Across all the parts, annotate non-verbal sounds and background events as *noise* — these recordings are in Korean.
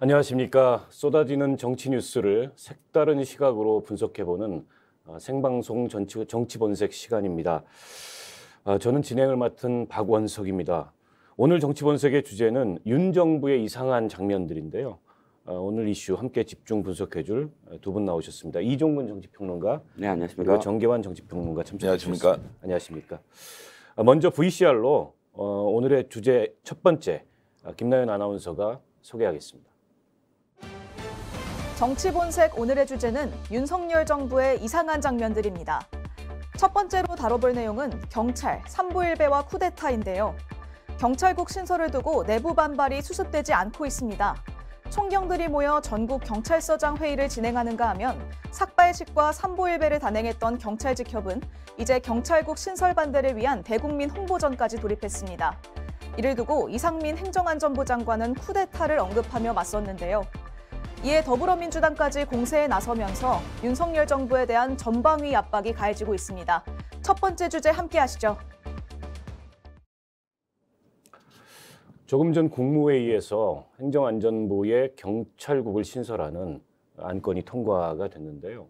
안녕하십니까. 쏟아지는 정치 뉴스를 색다른 시각으로 분석해보는 어, 생방송 정치, 정치본색 시간입니다. 어, 저는 진행을 맡은 박원석입니다. 오늘 정치본색의 주제는 윤 정부의 이상한 장면들인데요. 어, 오늘 이슈 함께 집중 분석해줄 두 분 나오셨습니다. 이종근 정치평론가, 네 안녕하십니까. 정계환 정치평론가 참석하셨습니다. 안녕하십니까. 안녕하십니까. 먼저 VCR로 오늘의 주제 첫 번째 김나연 아나운서가 소개하겠습니다. 정치본색 오늘의 주제는 윤석열 정부의 이상한 장면들입니다. 첫 번째로 다뤄볼 내용은 경찰, 삼부일배와 쿠데타인데요. 경찰국 신설을 두고 내부 반발이 수습되지 않고 있습니다. 총경들이 모여 전국 경찰서장 회의를 진행하는가 하면 삭발식과 삼보일배를 단행했던 경찰 직협은 이제 경찰국 신설 반대를 위한 대국민 홍보전까지 돌입했습니다. 이를 두고 이상민 행정안전부 장관은 쿠데타를 언급하며 맞섰는데요. 이에 더불어민주당까지 공세에 나서면서 윤석열 정부에 대한 전방위 압박이 가해지고 있습니다. 첫 번째 주제 함께 하시죠. 조금 전 국무회의에서 행정안전부의 경찰국을 신설하는 안건이 통과가 됐는데요.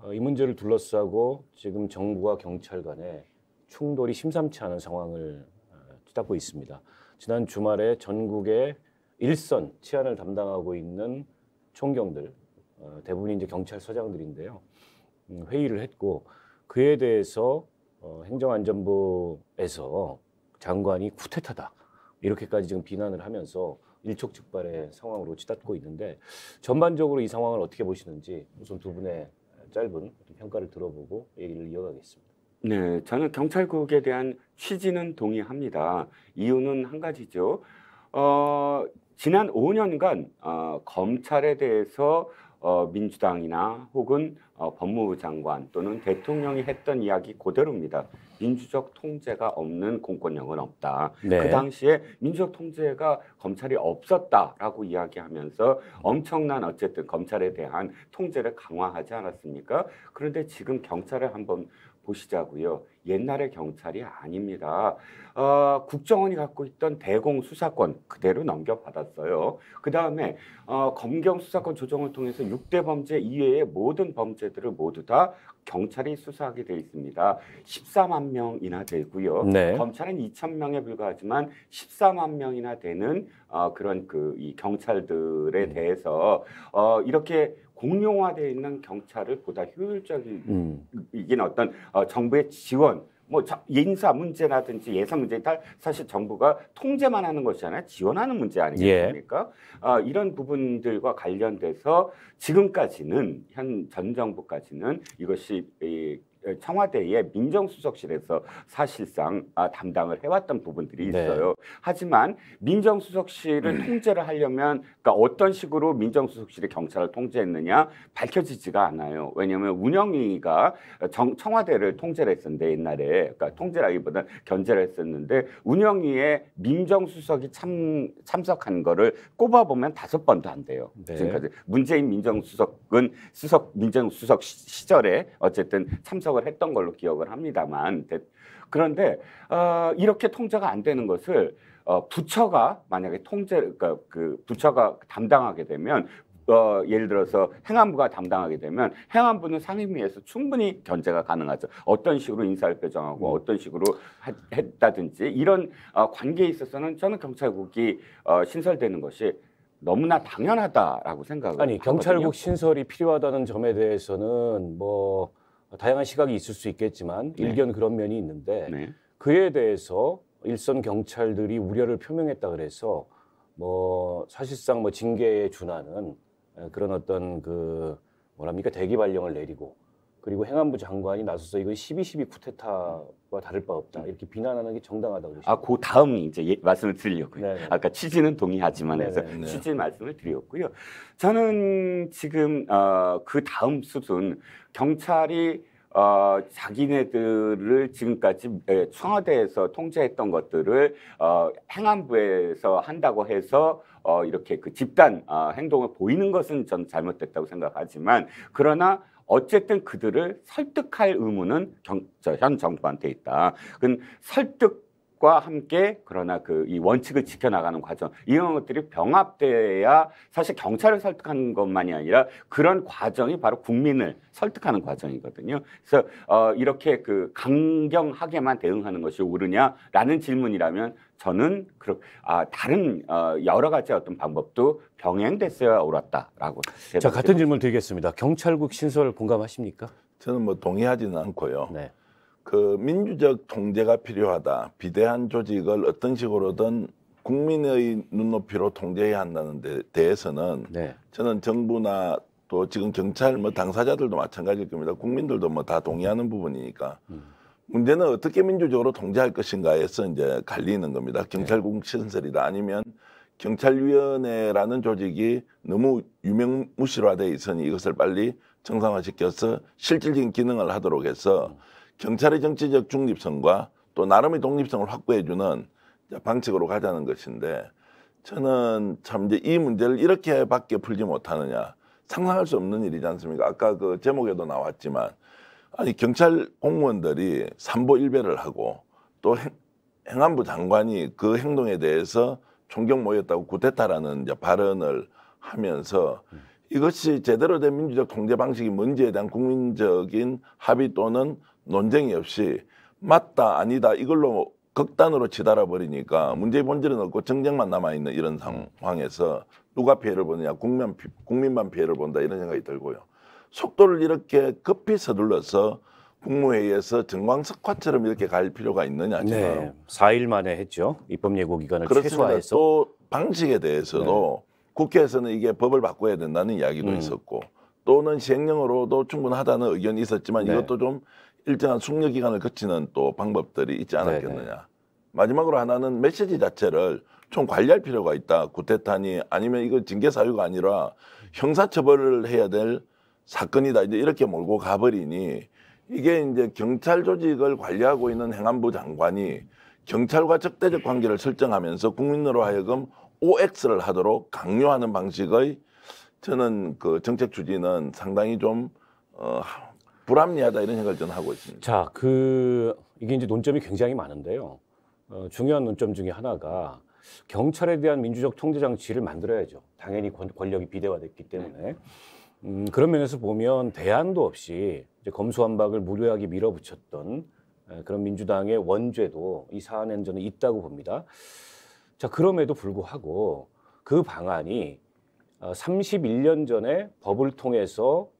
어, 이 문제를 둘러싸고 지금 정부와 경찰 간에 충돌이 심상치 않은 상황을 어, 치닫고 있습니다. 지난 주말에 전국의 일선 치안을 담당하고 있는 총경들 어, 대부분이 이제 경찰서장들인데요. 음, 회의를 했고 그에 대해서 어, 행정안전부에서 장관이 쿠데타다 이렇게까지 지금 비난을 하면서 일촉즉발의 상황으로 치닫고 있는데 전반적으로 이 상황을 어떻게 보시는지 우선 두 분의 짧은 평가를 들어보고 얘기를 이어가겠습니다. 네, 저는 경찰국에 대한 취지는 동의합니다. 이유는 한 가지죠. 어, 지난 5년간 어, 검찰에 대해서 어, 민주당이나 혹은 어, 법무부 장관 또는 대통령이 했던 이야기 그대로입니다. 민주적 통제가 없는 공권력은 없다. 네. 그 당시에 민주적 통제가 검찰이 없었다라고 이야기하면서 엄청난 어쨌든 검찰에 대한 통제를 강화하지 않았습니까? 그런데 지금 경찰을 한번 보시자고요. 옛날의 경찰이 아닙니다. 어, 국정원이 갖고 있던 대공 수사권 그대로 넘겨받았어요. 그 다음에 어, 검경 수사권 조정을 통해서 육대 범죄 이외의 모든 범죄들을 모두 다 경찰이 수사하게 돼 있습니다. 14만 명이나 되고요. 네. 검찰은 2천 명에 불과하지만 14만 명이나 되는 어, 그런 그이 경찰들에 음. 대해서 어, 이렇게 공용화되어 있는 경찰을 보다 효율적인 음. 이긴 음. 어떤 어, 정부의 지원 뭐 인사 문제라든지 예산 문제 다 사실 정부가 통제만 하는 것이잖아요. 지원하는 문제 아니겠습니까? 예. 어, 이런 부분들과 관련돼서 지금까지는 현 전 정부까지는 이것이 이 어, 청와대의 민정수석실에서 사실상 아, 담당을 해왔던 부분들이 네. 있어요. 네. 하지만 민정수석실을 음. 통제를 하려면 그러니까 어떤 식으로 민정수석실이 경찰을 통제했느냐 밝혀지지가 않아요. 왜냐하면 운영위가 정, 청와대를 통제를 했었는데 옛날에 그러니까 통제라기보다는 견제를 했었는데 운영위에 민정수석이 참, 참석한 거를 꼽아보면 다섯 번도 안 돼요. 네. 지금까지 문재인 민정수석은 수석 민정수석 시, 시절에 어쨌든 참석 참석을 했던 걸로 기억을 합니다만 그런데 어, 이렇게 통제가 안 되는 것을 어, 부처가 만약에 통제 그러니까 그 부처가 담당하게 되면 어, 예를 들어서 행안부가 담당하게 되면 행안부는 상임위에서 충분히 견제가 가능하죠. 어떤 식으로 인사를 배정하고 음. 어떤 식으로 했다든지 이런 어, 관계에 있어서는 저는 경찰국이 어, 신설되는 것이 너무나 당연하다라고 생각을 아니 하거든요. 신설이 필요하다는 점에 대해서는 뭐 어, 다양한 시각이 있을 수 있겠지만 네. 일견 그런 면이 있는데 네. 그에 대해서 일선 경찰들이 우려를 표명했다 그래서 뭐 사실상 뭐 징계에 준하는 그런 어떤 그 뭐랍니까 대기 발령을 내리고 그리고 행안부 장관이 나서서 이건 12.12 쿠데타와 다를 바 없다 이렇게 비난하는 게 정당하다고 그러시죠. 아그 다음 이제 예, 말씀을 드리려고요. 네네. 네. 아까 취지는 동의하지만 네, 해서 네네. 취지 말씀을 드렸고요. 저는 지금 어, 그 다음 수순 경찰이 어, 자기네들을 지금까지 예, 청와대에서 통제했던 것들을 어, 행안부에서 한다고 해서 어, 이렇게 그 집단 어, 행동을 보이는 것은 전 잘못됐다고 생각하지만 그러나 어쨌든 그들을 설득할 의무는 경, 저, 현 정부한테 있다. 그 설득 과 함께 그러나 그 이 원칙을 지켜나가는 과정 이런 것들이 병합돼야 사실 경찰을 설득하는 것만이 아니라 그런 과정이 바로 국민을 설득하는 과정이거든요. 그래서 어 이렇게 그 강경하게만 대응하는 것이 옳으냐라는 질문이라면 저는 그렇 아 다른 어 여러 가지 어떤 방법도 병행됐어야 옳았다라고. 자 같은 질문 드리겠습니다. 경찰국 신설 공감하십니까? 저는 뭐 동의하지는 않고요. 네. 그 민주적 통제가 필요하다. 비대한 조직을 어떤 식으로든 국민의 눈높이로 통제해야 한다는 데 대해서는 네. 저는 정부나 또 지금 경찰 뭐 당사자들도 마찬가지일 겁니다. 국민들도 뭐 다 동의하는 부분이니까. 음. 문제는 어떻게 민주적으로 통제할 것인가에서 이제 갈리는 겁니다. 네. 경찰국 신설이다 아니면 경찰위원회라는 조직이 너무 유명무실화돼 있으니 이것을 빨리 정상화시켜서 실질적인 기능을 하도록 해서 음. 경찰의 정치적 중립성과 또 나름의 독립성을 확보해주는 방책으로 가자는 것인데 저는 참 이제 이 문제를 이렇게밖에 풀지 못하느냐 상상할 수 없는 일이지 않습니까? 아까 그 제목에도 나왔지만 아니 경찰 공무원들이 삼보 일배를 하고 또 행, 안부 장관이 그 행동에 대해서 존경 모였다고 구태타라는 발언을 하면서 음. 이것이 제대로 된 민주적 통제 방식이 뭔지에 대한 국민적인 합의 또는 논쟁이 없이 맞다 아니다 이걸로 극단으로 치달아 버리니까 문제의 본질은 없고 정쟁만 남아 있는 이런 상황에서 누가 피해를 보느냐 국민 국민만 피해를 본다 이런 생각이 들고요. 속도를 이렇게 급히 서둘러서 국무회의에서 정광석화처럼 이렇게 갈 필요가 있느냐 네, 지금 네, 4일 만에 했죠 입법 예고 기간을 그렇습니다. 최소화해서 또 방식에 대해서도 네. 국회에서는 이게 법을 바꿔야 된다는 이야기도 음. 있었고 또는 시행령으로도 충분하다는 의견이 있었지만 네. 이것도 좀 일정한 숙려 기간을 거치는 또 방법들이 있지 네, 네. 않았겠느냐. 네네. 마지막으로 하나는 메시지 자체를 총 관리할 필요가 있다. 구태탄이 아니면 이거 징계 사유가 아니라 형사 처벌을 해야 될 사건이다. 이제 이렇게 몰고 가버리니 이게 이제 경찰 조직을 관리하고 있는 행안부 장관이 경찰과 적대적 관계를 설정하면서 국민으로 하여금 OX를 하도록 강요하는 방식의 저는 그 정책 추진은 상당히 좀 어, 불합리하다 이런 생각을 저는 하고 있습니다. 자, 그 이게 이제 논점이 굉장히 많은데요. 어, 중요한 논점 중에 하나가 경찰에 대한 민주적 통제 장치를 만들어야죠. 당연히 권, 력이 비대화됐기 때문에 음, 그런 면에서 보면 대안도 없이 이제 검수완박을 무료하게 밀어붙였던 그런 민주당의 원죄도 이 사안에는 저는 있다고 봅니다. 자, 그럼에도 불구하고 그 방안이 31년 어, 전에 법을 통해서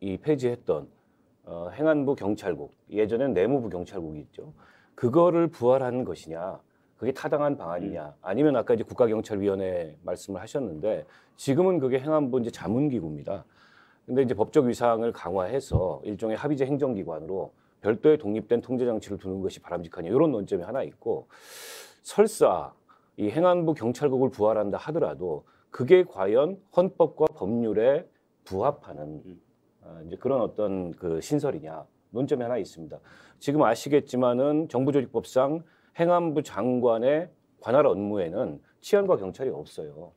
이 폐지했던 어, 행안부 경찰국, 예전엔 내무부 경찰국이 있죠. 그거를 부활한 것이냐, 그게 타당한 방안이냐, 음. 아니면 아까 이제 국가경찰위원회 말씀을 하셨는데 지금은 그게 행안부 이제 자문기구입니다. 근데 이제 법적 위상을 강화해서 일종의 합의제 행정기관으로 별도의 독립된 통제장치를 두는 것이 바람직하냐 이런 논점이 하나 있고 설사 이 행안부 경찰국을 부활한다 하더라도 그게 과연 헌법과 법률에 부합하는 음. 어, 이제 그런 어떤 그 신설이냐 논점이 하나 있습니다. 지금 아시겠지만은 정부조직법상 행안부 장관의 관할 업무에는 치안과 경찰이 없어요.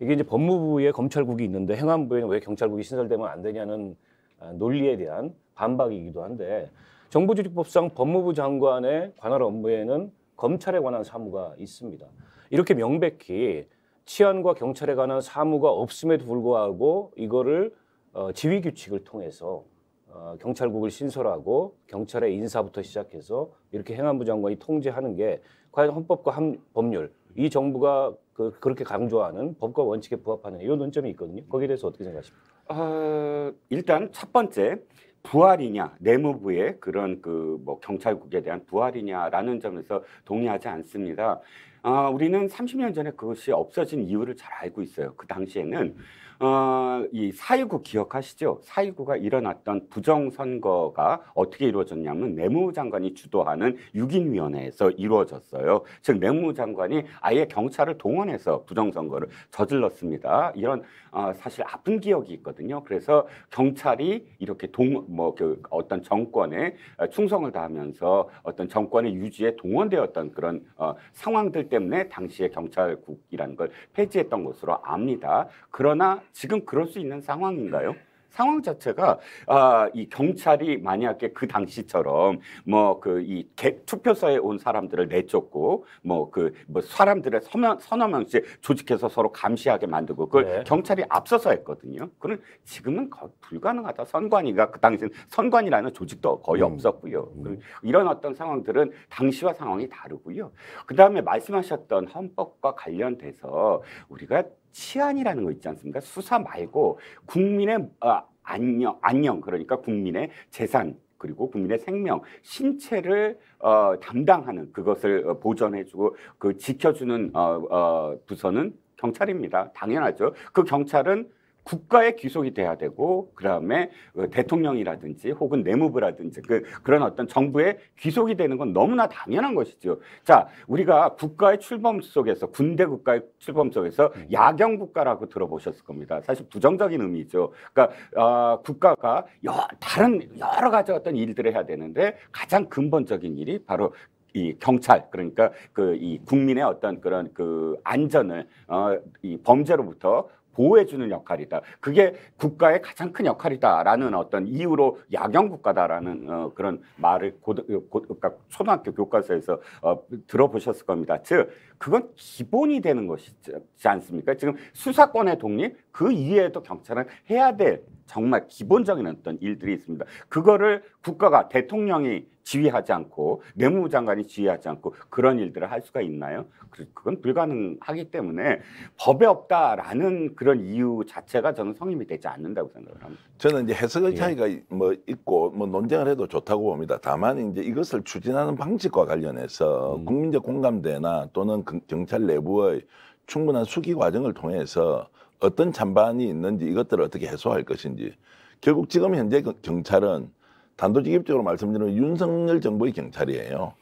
이게 이제 법무부에 검찰국이 있는데 행안부에는 왜 경찰국이 신설되면 안 되냐는 아, 논리에 대한 반박이기도 한데 정부조직법상 법무부 장관의 관할 업무에는 검찰에 관한 사무가 있습니다. 이렇게 명백히 치안과 경찰에 관한 사무가 없음에도 불구하고 이거를 어, 지휘 규칙을 통해서 어, 경찰국을 신설하고 경찰의 인사부터 시작해서 이렇게 행안부 장관이 통제하는 게 과연 헌법과 함, 법률 이 정부가 그, 그렇게 강조하는 법과 원칙에 부합하는 이 논점이 있거든요. 거기에 대해서 어떻게 생각하십니까? 어, 일단 첫 번째 부활이냐 내무부의 그런 그 뭐 경찰국에 대한 부활이냐라는 점에서 동의하지 않습니다. 아, 우리는 30년 전에 그것이 없어진 이유를 잘 알고 있어요. 그 당시에는 어, 이4.19 기억하시죠? 4.19가 일어났던 부정선거가 어떻게 이루어졌냐면 내무장관이 주도하는 6인위원회에서 이루어졌어요. 즉 내무장관이 아예 경찰을 동원해서 부정선거를 저질렀습니다. 이런 어, 사실 아픈 기억이 있거든요. 그래서 경찰이 이렇게 동, 뭐, 그 어떤 정권에 충성을 다하면서 어떤 정권의 유지에 동원되었던 그런 어, 상황들 때문에 때문에 당시에 경찰국이라는 걸 폐지했던 것으로 압니다. 그러나 지금 그럴 수 있는 상황인가요? 상황 자체가 아, 이 경찰이 만약에 그 당시처럼 뭐 그이 투표소에 온 사람들을 내쫓고 뭐 그뭐 그뭐 사람들의 서명 서너 명씩 조직해서 서로 감시하게 만들고 그걸 네. 경찰이 앞서서 했거든요. 그는 지금은 거 불가능하다. 선관위가 그 당시엔 선관위라는 조직도 거의 음. 없었고요. 음. 이런 어떤 상황들은 당시와 상황이 다르고요. 그 다음에 말씀하셨던 헌법과 관련돼서 우리가 치안이라는 거 있지 않습니까? 수사 말고 국민의 어, 안녕, 안녕 그러니까 국민의 재산 그리고 국민의 생명, 신체를 어, 담당하는 그것을 어, 보전해주고 그 지켜주는 어, 어, 부서는 경찰입니다. 당연하죠. 그 경찰은 국가의 귀속이 돼야 되고 그다음에 어, 대통령이라든지 혹은 내무부라든지 그, 그런 어떤 정부의 귀속이 되는 건 너무나 당연한 것이죠. 자, 우리가 국가의 출범 속에서 군대 국가의 출범 속에서 음. 야경 국가라고 들어보셨을 겁니다. 사실 부정적인 의미죠. 그러니까 어, 국가가 여, 다른 여러 가지 어떤 일들을 해야 되는데 가장 근본적인 일이 바로 이 경찰 그러니까 그 이 국민의 어떤 그런 그 안전을 어 이 범죄로부터 보호해주는 역할이다. 그게 국가의 가장 큰 역할이다라는 어떤 이유로 야경 국가다라는 어, 그런 말을 고등, 어, 고, 그러니까 초등학교 교과서에서 어, 들어보셨을 겁니다. 즉 그건 기본이 되는 것이지 않습니까? 지금 수사권의 독립 그 이외에도 경찰은 해야 될 정말 기본적인 어떤 일들이 있습니다. 그거를 국가가 대통령이 지휘하지 않고 내무부 장관이 지휘하지 않고 그런 일들을 할 수가 있나요? 그, 그건 불가능하기 때문에 법에 없다라는 그런 이유 자체가 저는 성립이 되지 않는다고 생각을 합니다. 저는 이제 해석의 예. 차이가 예. 뭐 있고 뭐 논쟁을 해도 좋다고 봅니다. 다만 이제 이것을 추진하는 방식과 관련해서 음. 국민적 공감대나 또는 경찰 내부의 충분한 수기 과정을 통해서 어떤 찬반이 있는지 이것들을 어떻게 해소할 것인지 결국 지금 현재 그 경찰은 단도직입적으로 말씀드리면 윤석열 정부의 경찰이에요.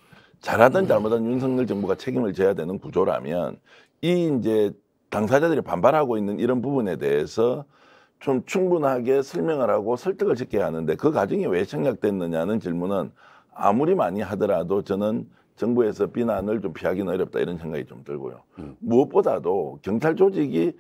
잘하든 음. 잘못하든 윤석열 정부가 책임을 져야 되는 구조라면 이 이제 당사자들이 반발하고 있는 이런 부분에 대해서 좀 충분하게 설명을 하고 설득을 시켜야 하는데 그 과정이 왜 생략됐느냐는 질문은 아무리 많이 하더라도 저는 정부에서 비난을 좀 피하기는 어렵다 이런 생각이 좀 들고요. 음. 무엇보다도 경찰 조직이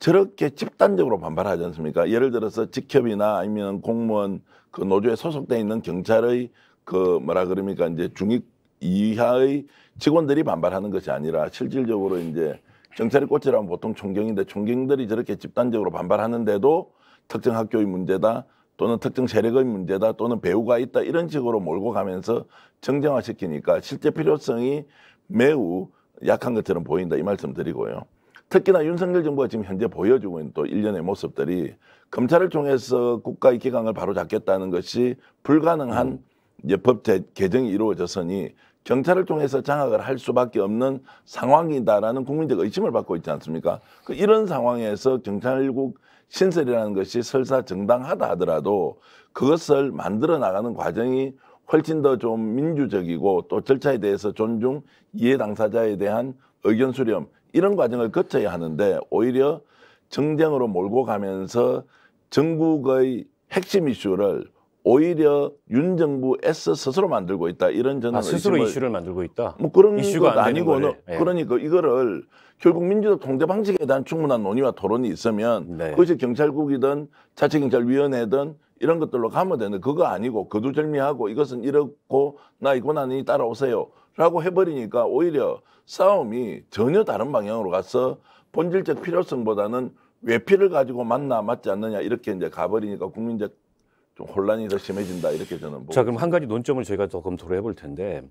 저렇게 집단적으로 반발하지 않습니까? 예를 들어서 직협이나 아니면 공무원 그 노조에 소속돼 있는 경찰의 그 뭐라 그럽니까 이제 중위 이하의 직원들이 반발하는 것이 아니라 실질적으로 이제 경찰의꽃이라면 보통 총경인데 총경들이 저렇게 집단적으로 반발하는데도 특정 학교의 문제다 또는 특정 세력의 문제다 또는 배우가 있다 이런 식으로 몰고 가면서 정정화시키니까 실제 필요성이 매우 약한 것처럼 보인다 이 말씀 드리고요. 특히나 윤석열 정부가 지금 현재 보여주고 있는 또 일련의 모습들이 검찰을 통해서 국가의 기강을 바로 잡겠다는 것이 불가능한 음. 이제 법 개정이 이루어졌으니 경찰을 통해서 장악을 할 수밖에 없는 상황이다라는 국민적 의심을 받고 있지 않습니까? 그 이런 상황에서 경찰국 신설이라는 것이 설사 정당하다 하더라도 그것을 만들어 나가는 과정이 훨씬 더 좀 민주적이고 또 절차에 대해서 존중, 이해 당사자에 대한 의견 수렴 이런 과정을 거쳐야 하는데 오히려 정쟁으로 몰고 가면서 전국의 핵심 이슈를 오히려 윤 정부 에서 스스로 만들고 있다 이런 저는 아, 스스로 이슈를 만들고 있다. 뭐 그런 이슈가 아니고 예. 그러니까 이거를 결국 민주적 통제 방식에 대한 충분한 논의와 토론이 있으면 네. 그것이 경찰국이든 자치경찰위원회든 이런 것들로 가면 되는데 그거 아니고 거두절미하고 이것은 이렇고 나이 고난이 따라오세요. 라고 해버리니까 오히려 싸움이 전혀 다른 방향으로 가서 본질적 필요성보다는 외피를 가지고 만나 맞지 않느냐 이렇게 이제 가버리니까 국민적 좀 혼란이 더 심해진다 이렇게 저는 보고 자 그럼 한 가지 논점을 저희가 더 검토를 해볼 텐데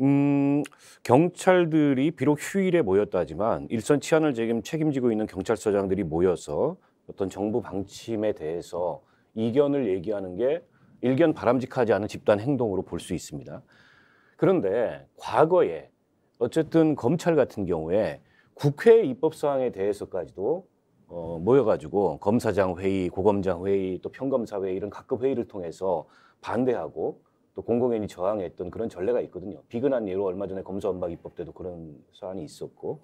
음, 경찰들이 비록 휴일에 모였다지만 일선 치안을 지금 책임지고 있는 경찰서장들이 모여서 어떤 정부 방침에 대해서 이견을 얘기하는 게 일견 바람직하지 않은 집단 행동으로 볼 수 있습니다. 그런데 과거에 어쨌든 검찰 같은 경우에 국회 입법 사항에 대해서까지도 어, 모여가지고 검사장 회의, 고검장 회의, 또 평검사 회의 이런 각급 회의를 통해서 반대하고 또 공공연히 저항했던 그런 전례가 있거든요. 비근한 예로 얼마 전에 검사 엄박 입법 때도 그런 사안이 있었고.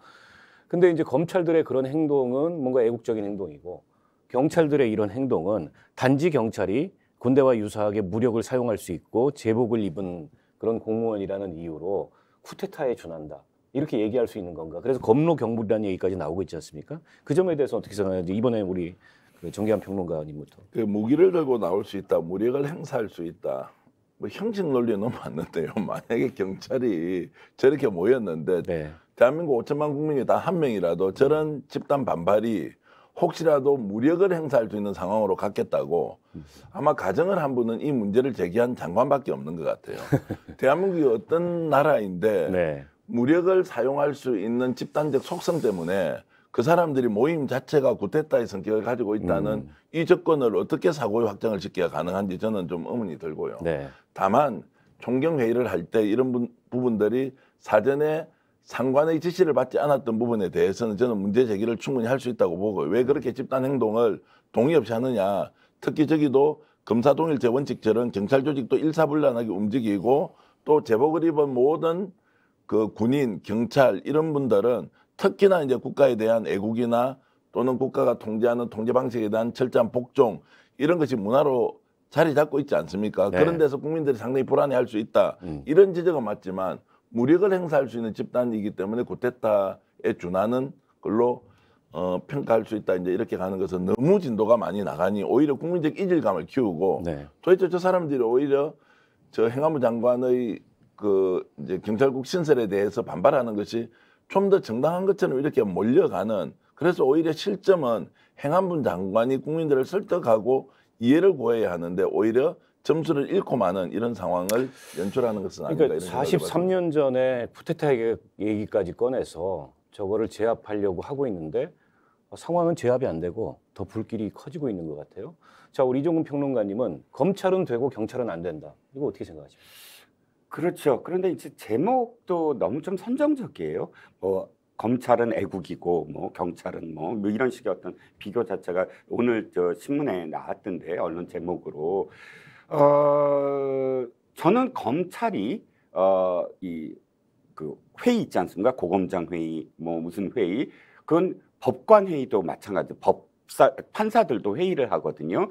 근데 이제 검찰들의 그런 행동은 뭔가 애국적인 행동이고 경찰들의 이런 행동은 단지 경찰이 군대와 유사하게 무력을 사용할 수 있고 제복을 입은 그런 공무원이라는 이유로 쿠데타에 준한다. 이렇게 얘기할 수 있는 건가? 그래서 검로 경불이라는 얘기까지 나오고 있지 않습니까? 그 점에 대해서 어떻게 생각하는지 이번에 우리 그 정기한 평론가님부터. 그 무기를 들고 나올 수 있다, 무력을 행사할 수 있다. 뭐 형식 논리는 맞는데요. *laughs* 만약에 경찰이 저렇게 모였는데 네. 대한민국 5천만 국민이 다 한 명이라도 저런 집단 반발이 혹시라도 무력을 행사할 수 있는 상황으로 갔겠다고 아마 가정을 한 분은 이 문제를 제기한 장관밖에 없는 것 같아요. *laughs* 대한민국이 어떤 나라인데 네. 무력을 사용할 수 있는 집단적 속성 때문에 그 사람들이 모임 자체가 구태타의 성격을 가지고 있다는 음. 이 조건을 어떻게 사고의 확장을 짓기가 가능한지 저는 좀 의문이 들고요. 네. 다만 총경회의를 할 때 이런 부, 부분들이 사전에 상관의 지시를 받지 않았던 부분에 대해서는 저는 문제 제기를 충분히 할 수 있다고 보고 왜 그렇게 집단 행동을 동의 없이 하느냐 특히 저기도 검사 동일제 원칙처럼 경찰 조직도 일사불란하게 움직이고 또 제복을 입은 모든 그 군인 경찰 이런 분들은 특히나 이제 국가에 대한 애국이나 또는 국가가 통제하는 통제 방식에 대한 철저한 복종 이런 것이 문화로 자리 잡고 있지 않습니까? 네. 그런 데서 국민들이 상당히 불안해할 수 있다. 음. 이런 지적은 맞지만 무력을 행사할 수 있는 집단이기 때문에 고테타에 준하는 걸로 어, 평가할 수 있다 이제 이렇게 가는 것은 너무 진도가 많이 나가니 오히려 국민적 이질감을 키우고 네. 도대체 저 사람들이 오히려 저 행안부 장관의 그 이제 경찰국 신설에 대해서 반발하는 것이 좀 더 정당한 것처럼 이렇게 몰려가는 그래서 오히려 실점은 행안부 장관이 국민들을 설득하고 이해를 구해야 하는데 오히려 점수를 잃고 마는 이런 상황을 연출하는 것은 아니다. 그러니까 43년 전에 푸테타 얘기까지 꺼내서 저거를 제압하려고 하고 있는데 상황은 제압이 안 되고 더 불길이 커지고 있는 것 같아요. 자, 우리 이종근 평론가님은 검찰은 되고 경찰은 안 된다. 이거 어떻게 생각하십니까? 그렇죠. 그런데 이제 제목도 너무 좀 선정적이에요. 뭐 검찰은 애국이고 뭐 경찰은 뭐, 뭐 이런 식의 어떤 비교 자체가 오늘 저 신문에 나왔던데 언론 제목으로 어, 저는 검찰이 어, 이 그 회의 있지 않습니까? 고검장 회의, 뭐 무슨 회의, 그건 법관 회의도 마찬가지, 법사 판사들도 회의를 하거든요.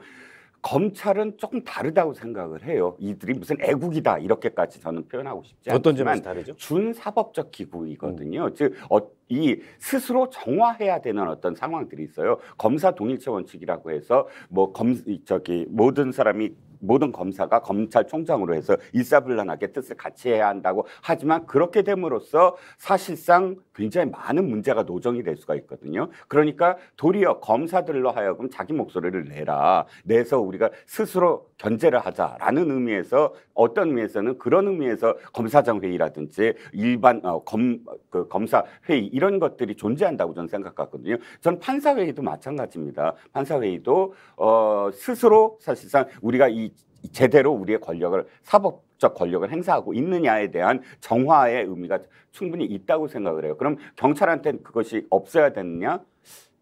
검찰은 조금 다르다고 생각을 해요. 이들이 무슨 애국이다 이렇게까지 저는 표현하고 싶지 어떤 않지만 다르죠? 준사법적 기구이거든요. 음. 즉, 어, 이 스스로 정화해야 되는 어떤 상황들이 있어요. 검사 동일체 원칙이라고 해서 뭐검 저기 모든 사람이 모든 검사가 검찰총장으로 해서 일사불란하게 뜻을 같이 해야 한다고 하지만 그렇게 됨으로써 사실상 굉장히 많은 문제가 노정이 될 수가 있거든요. 그러니까 도리어 검사들로 하여금 자기 목소리를 내라. 내서 우리가 스스로 견제를 하자라는 의미에서 어떤 의미에서는 그런 의미에서 검사장 회의라든지 일반 어, 검, 그 검사 회의 이런 것들이 존재한다고 저는 생각하거든요. 저는 판사 회의도 마찬가지입니다. 판사 회의도 어, 스스로 사실상 우리가 이 제대로 우리의 권력을 사법적 권력을 행사하고 있느냐에 대한 정화의 의미가 충분히 있다고 생각을 해요. 그럼 경찰한테는 그것이 없어야 되느냐?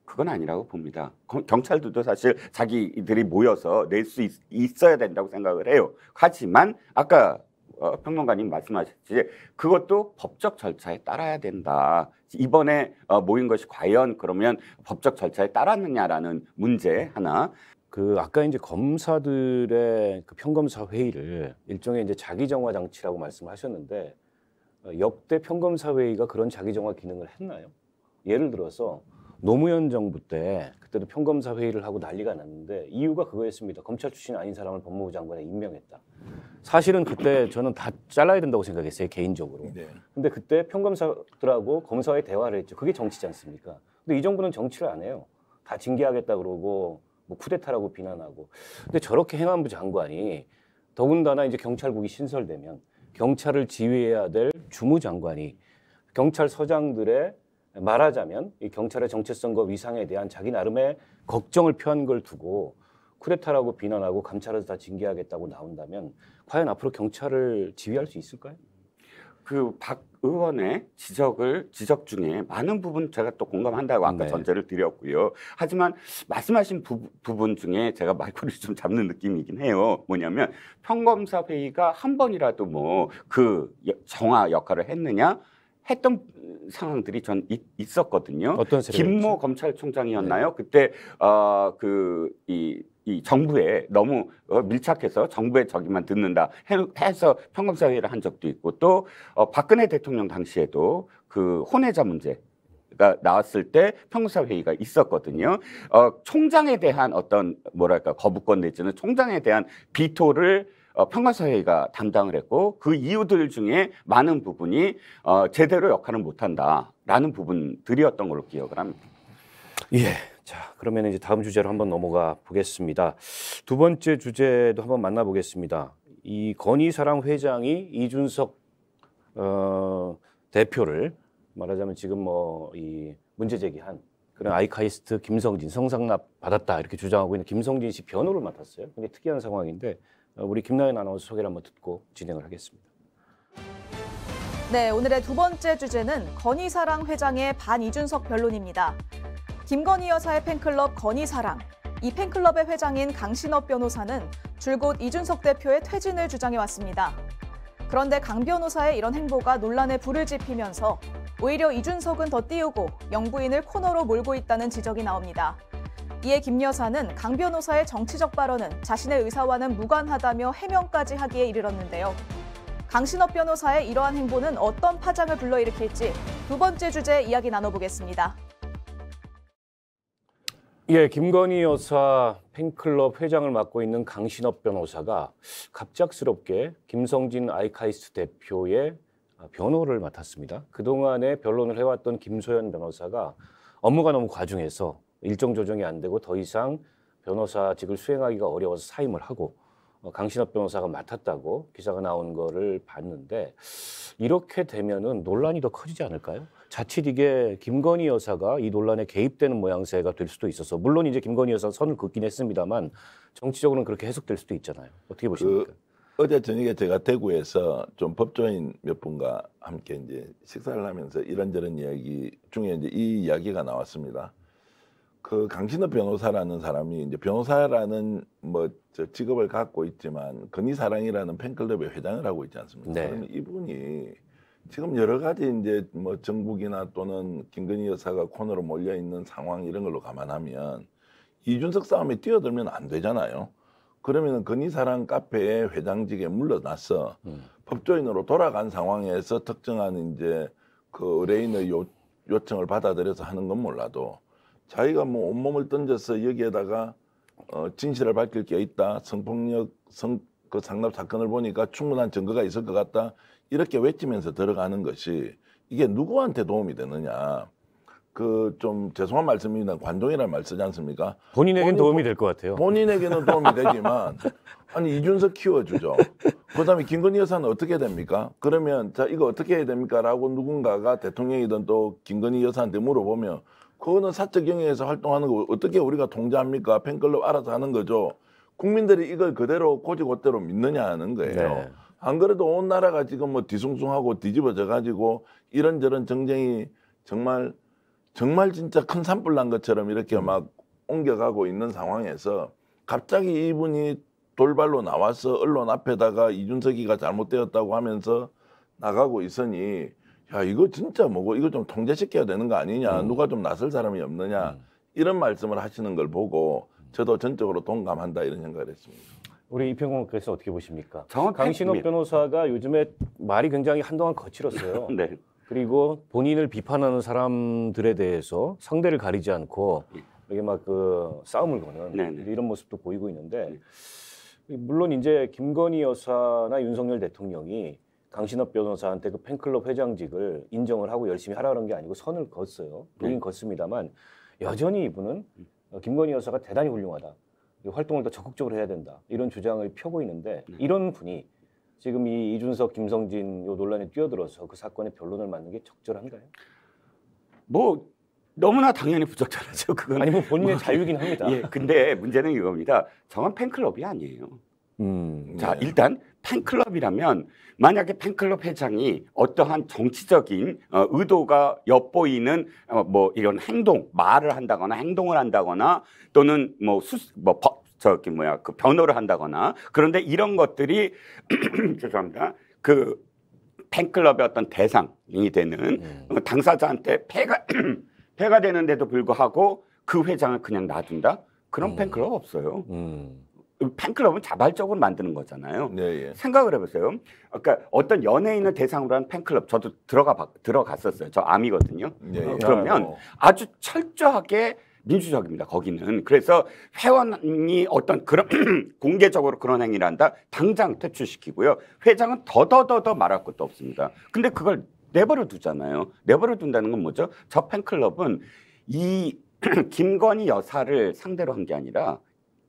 그건 아니라고 봅니다. 경찰들도 사실 자기들이 모여서 낼 수 있어야 된다고 생각을 해요. 하지만 아까 어, 평론가님 말씀하셨듯 그것도 법적 절차에 따라야 된다. 이번에 어, 모인 것이 과연 그러면 법적 절차에 따랐느냐라는 문제 하나. 그 아까 이제 검사들의 그 평검사 회의를 일종의 이제 자기 정화 장치라고 말씀하셨는데 어, 역대 평검사 회의가 그런 자기 정화 기능을 했나요? 예를 들어서 노무현 정부 때 그때도 평검사 회의를 하고 난리가 났는데 이유가 그거였습니다. 검찰 출신 아닌 사람을 법무부 장관에 임명했다. 사실은 그때 저는 다 잘라야 된다고 생각했어요 개인적으로. 네. 근데 그때 평검사들하고 검사의 대화를 했죠. 그게 정치지 않습니까? 근데 이 정부는 정치를 안 해요. 다 징계하겠다 그러고 뭐 쿠데타라고 비난하고. 근데 저렇게 행안부 장관이 더군다나 이제 경찰국이 신설되면 경찰을 지휘해야 될 주무장관이 경찰서장들의 말하자면 이 경찰의 정체성과 위상에 대한 자기 나름의 걱정을 표한 걸 두고 쿠데타라고 비난하고 감찰해서 다 징계하겠다고 나온다면 과연 앞으로 경찰을 지휘할 수 있을까요? 그박 의원의 지적을 지적 중에 많은 부분 제가 또 공감한다고 아까 네. 전제를 드렸고요. 하지만 말씀하신 부, 부분 중에 제가 말꼬리를 좀 잡는 느낌이긴 해요. 뭐냐면 평검사 회의가 한 번이라도 뭐 그 정화 역할을 했느냐 했던 상황들이 전 있, 있었거든요. 어떤 김모 검찰총장이었나요? 네. 그때 어그이 이 정부에 너무 어, 밀착해서 정부의 저기만 듣는다 해서 평검사회를 한 적도 있고 또 어, 박근혜 대통령 당시에도 그 혼외자 문제 가 나왔을 때 평사 회의가 있었거든요. 어, 총장에 대한 어떤 뭐랄까 거부권 내지는 총장에 대한 비토를 어, 평가사회가 담당을 했고 그 이유들 중에 많은 부분이 어, 제대로 역할을 못한다라는 부분들이었던 걸로 기억을 합니다. 예. 자, 그러면 이제 다음 주제로 한번 넘어가 보겠습니다. 두 번째 주제도 한번 만나보겠습니다. 이 건희사랑 회장이 이준석 어, 대표를 말하자면 지금 뭐 이 문제 제기한 그런 아이카이스트 김성진 성상납 받았다 이렇게 주장하고 있는 김성진 씨 변호를 맡았어요. 근데 특이한 상황인데 어, 우리 김나연 아나운서 소개를 한번 듣고 진행을 하겠습니다. 네, 오늘의 두 번째 주제는 건희사랑 회장의 반이준석 변론입니다. 김건희 여사의 팬클럽 건희사랑, 이 팬클럽의 회장인 강신업 변호사는 줄곧 이준석 대표의 퇴진을 주장해왔습니다. 그런데 강 변호사의 이런 행보가 논란에 불을 지피면서 오히려 이준석은 더 띄우고 영부인을 코너로 몰고 있다는 지적이 나옵니다. 이에 김 여사는 강 변호사의 정치적 발언은 자신의 의사와는 무관하다며 해명까지 하기에 이르렀는데요. 강신업 변호사의 이러한 행보는 어떤 파장을 불러일으킬지 두 번째 주제 이야기 나눠보겠습니다. 예, 김건희 여사 팬클럽 회장을 맡고 있는 강신업 변호사가 갑작스럽게 김성진 아이카이스트 대표의 아, 변호를 맡았습니다. 그동안에 변론을 해왔던 김소연 변호사가 업무가 너무 과중해서 일정 조정이 안 되고 더 이상 변호사직을 수행하기가 어려워서 사임을 하고 어, 강신업 변호사가 맡았다고 기사가 나온 거를 봤는데 이렇게 되면은 논란이 더 커지지 않을까요? 자칫 이게 김건희 여사가 이 논란에 개입되는 모양새가 될 수도 있어서 물론 이제 김건희 여사 선을 긋긴 했습니다만 정치적으로는 그렇게 해석될 수도 있잖아요. 어떻게 그 보십니까? 그... 어제 저녁에 제가 대구에서 좀 법조인 몇 분과 함께 이제 식사를 하면서 이런저런 이야기 중에 이제 이 이야기가 나왔습니다. 그 강신호 변호사라는 사람이 이제 변호사라는 뭐 직업을 갖고 있지만 건희사랑이라는 팬클럽의 회장을 하고 있지 않습니까? 네. 이분이 지금 여러 가지 이제 뭐 정국이나 또는 김건희 여사가 코너로 몰려 있는 상황 이런 걸로 감안하면 이준석 싸움에 뛰어들면 안 되잖아요. 그러면은 건희사랑 카페의 회장직에 물러나서 음. 법조인으로 돌아간 상황에서 특정한 이제 그 의뢰인의 요, 요청을 받아들여서 하는 건 몰라도 자기가 뭐 온몸을 던져서 여기에다가 어, 진실을 밝힐 게 있다 성폭력 성그 상납 사건을 보니까 충분한 증거가 있을 것 같다 이렇게 외치면서 들어가는 것이 이게 누구한테 도움이 되느냐. 그 좀 죄송한 말씀입니다. 관종이라는 말 쓰지 않습니까? 본인에겐 본인, 도움이 될 것 같아요. 본인에게는 도움이 *laughs* 되지만 아니 이준석 키워주죠. 그다음에 김건희 여사는 어떻게 됩니까? 그러면 자 이거 어떻게 해야 됩니까?라고 누군가가 대통령이든 또 김건희 여사한테 물어보면 그거는 사적 영역에서 활동하는 거 어떻게 우리가 통제합니까? 팬클럽 알아서 하는 거죠. 국민들이 이걸 그대로 고지고대로 믿느냐 하는 거예요. 네. 안 그래도 온 나라가 지금 뭐 뒤숭숭하고 뒤집어져 가지고 이런저런 정쟁이 정말 정말 진짜 큰 산불 난 것처럼 이렇게 음. 막 옮겨가고 있는 상황에서 갑자기 이분이 돌발로 나와서 언론 앞에다가 이준석이가 잘못되었다고 하면서 나가고 있으니 야 이거 진짜 뭐고 이거 좀 통제시켜야 되는 거 아니냐 음. 누가 좀 나설 사람이 없느냐 음. 이런 말씀을 하시는 걸 보고 음. 저도 전적으로 동감한다 이런 생각을 했습니다. 우리 이평원께서 어떻게 보십니까? 정확한 강신업 변호사가 요즘에 말이 굉장히 한동안 거칠었어요. *laughs* 네. 그리고 본인을 비판하는 사람들에 대해서 상대를 가리지 않고 예. 이게 막 그 싸움을 거는 네네. 네. 이런 모습도 보이고 있는데 예. 물론 이제 김건희 여사나 윤석열 대통령이 강신업 변호사한테 그 팬클럽 회장직을 인정을 하고 열심히 하라는 게 아니고 선을 걷어요. 보긴 네. 걷습니다만 여전히 이분은 음. 김건희 여사가 대단히 훌륭하다. 활동을 더 적극적으로 해야 된다 이런 주장을 펴고 있는데 네. 이런 분이 지금 이 이준석, 김성진 요 논란에 뛰어들어서 그 사건의 변론을 맡는게 적절한가요? 뭐 너무나 당연히 부적절하죠. 그건 아니 뭐 본인의 뭐, 자유긴 합니다. 예, 근데 문제는 이겁니다. 정한 팬클럽이 아니에요. 음. 자, 네. 일단 팬클럽이라면 만약에 팬클럽 회장이 어떠한 정치적인 어, 의도가 엿보이는 어, 뭐 이런 행동, 말을 한다거나 행동을 한다거나 또는 뭐 수, 뭐 버, 저기 뭐야 그 변호를 한다거나 그런데 이런 것들이 *clears throat* 죄송합니다 그 팬클럽의 어떤 대상이 되는 음. 어, 당사자한테 폐가 폐가 *clears throat* 되는데도 불구하고 그 회장을 그냥 놔둔다 그런 음. 팬클럽 없어요. 음. 팬클럽은 자발적으로 만드는 거잖아요. 네, 예. 생각을 해보세요. 그러니까 어떤 연예인을 음. 대상으로 한 팬클럽 저도 들어가 들어갔었어요. 저 암이거든요. 네, 어, 그러면 아유. 어. 아주 철저하게 민주적입니다. 거기는 그래서 회원이 어떤 그런 *clears throat* 공개적으로 그런 행위를 한다 당장 퇴출시키고요. 회장은 더더더더 말할 것도 없습니다. 근데 그걸 내버려 두잖아요. 내버려 둔다는 건 뭐죠? 저 팬클럽은 이 *clears throat* 김건희 여사를 상대로 한 게 아니라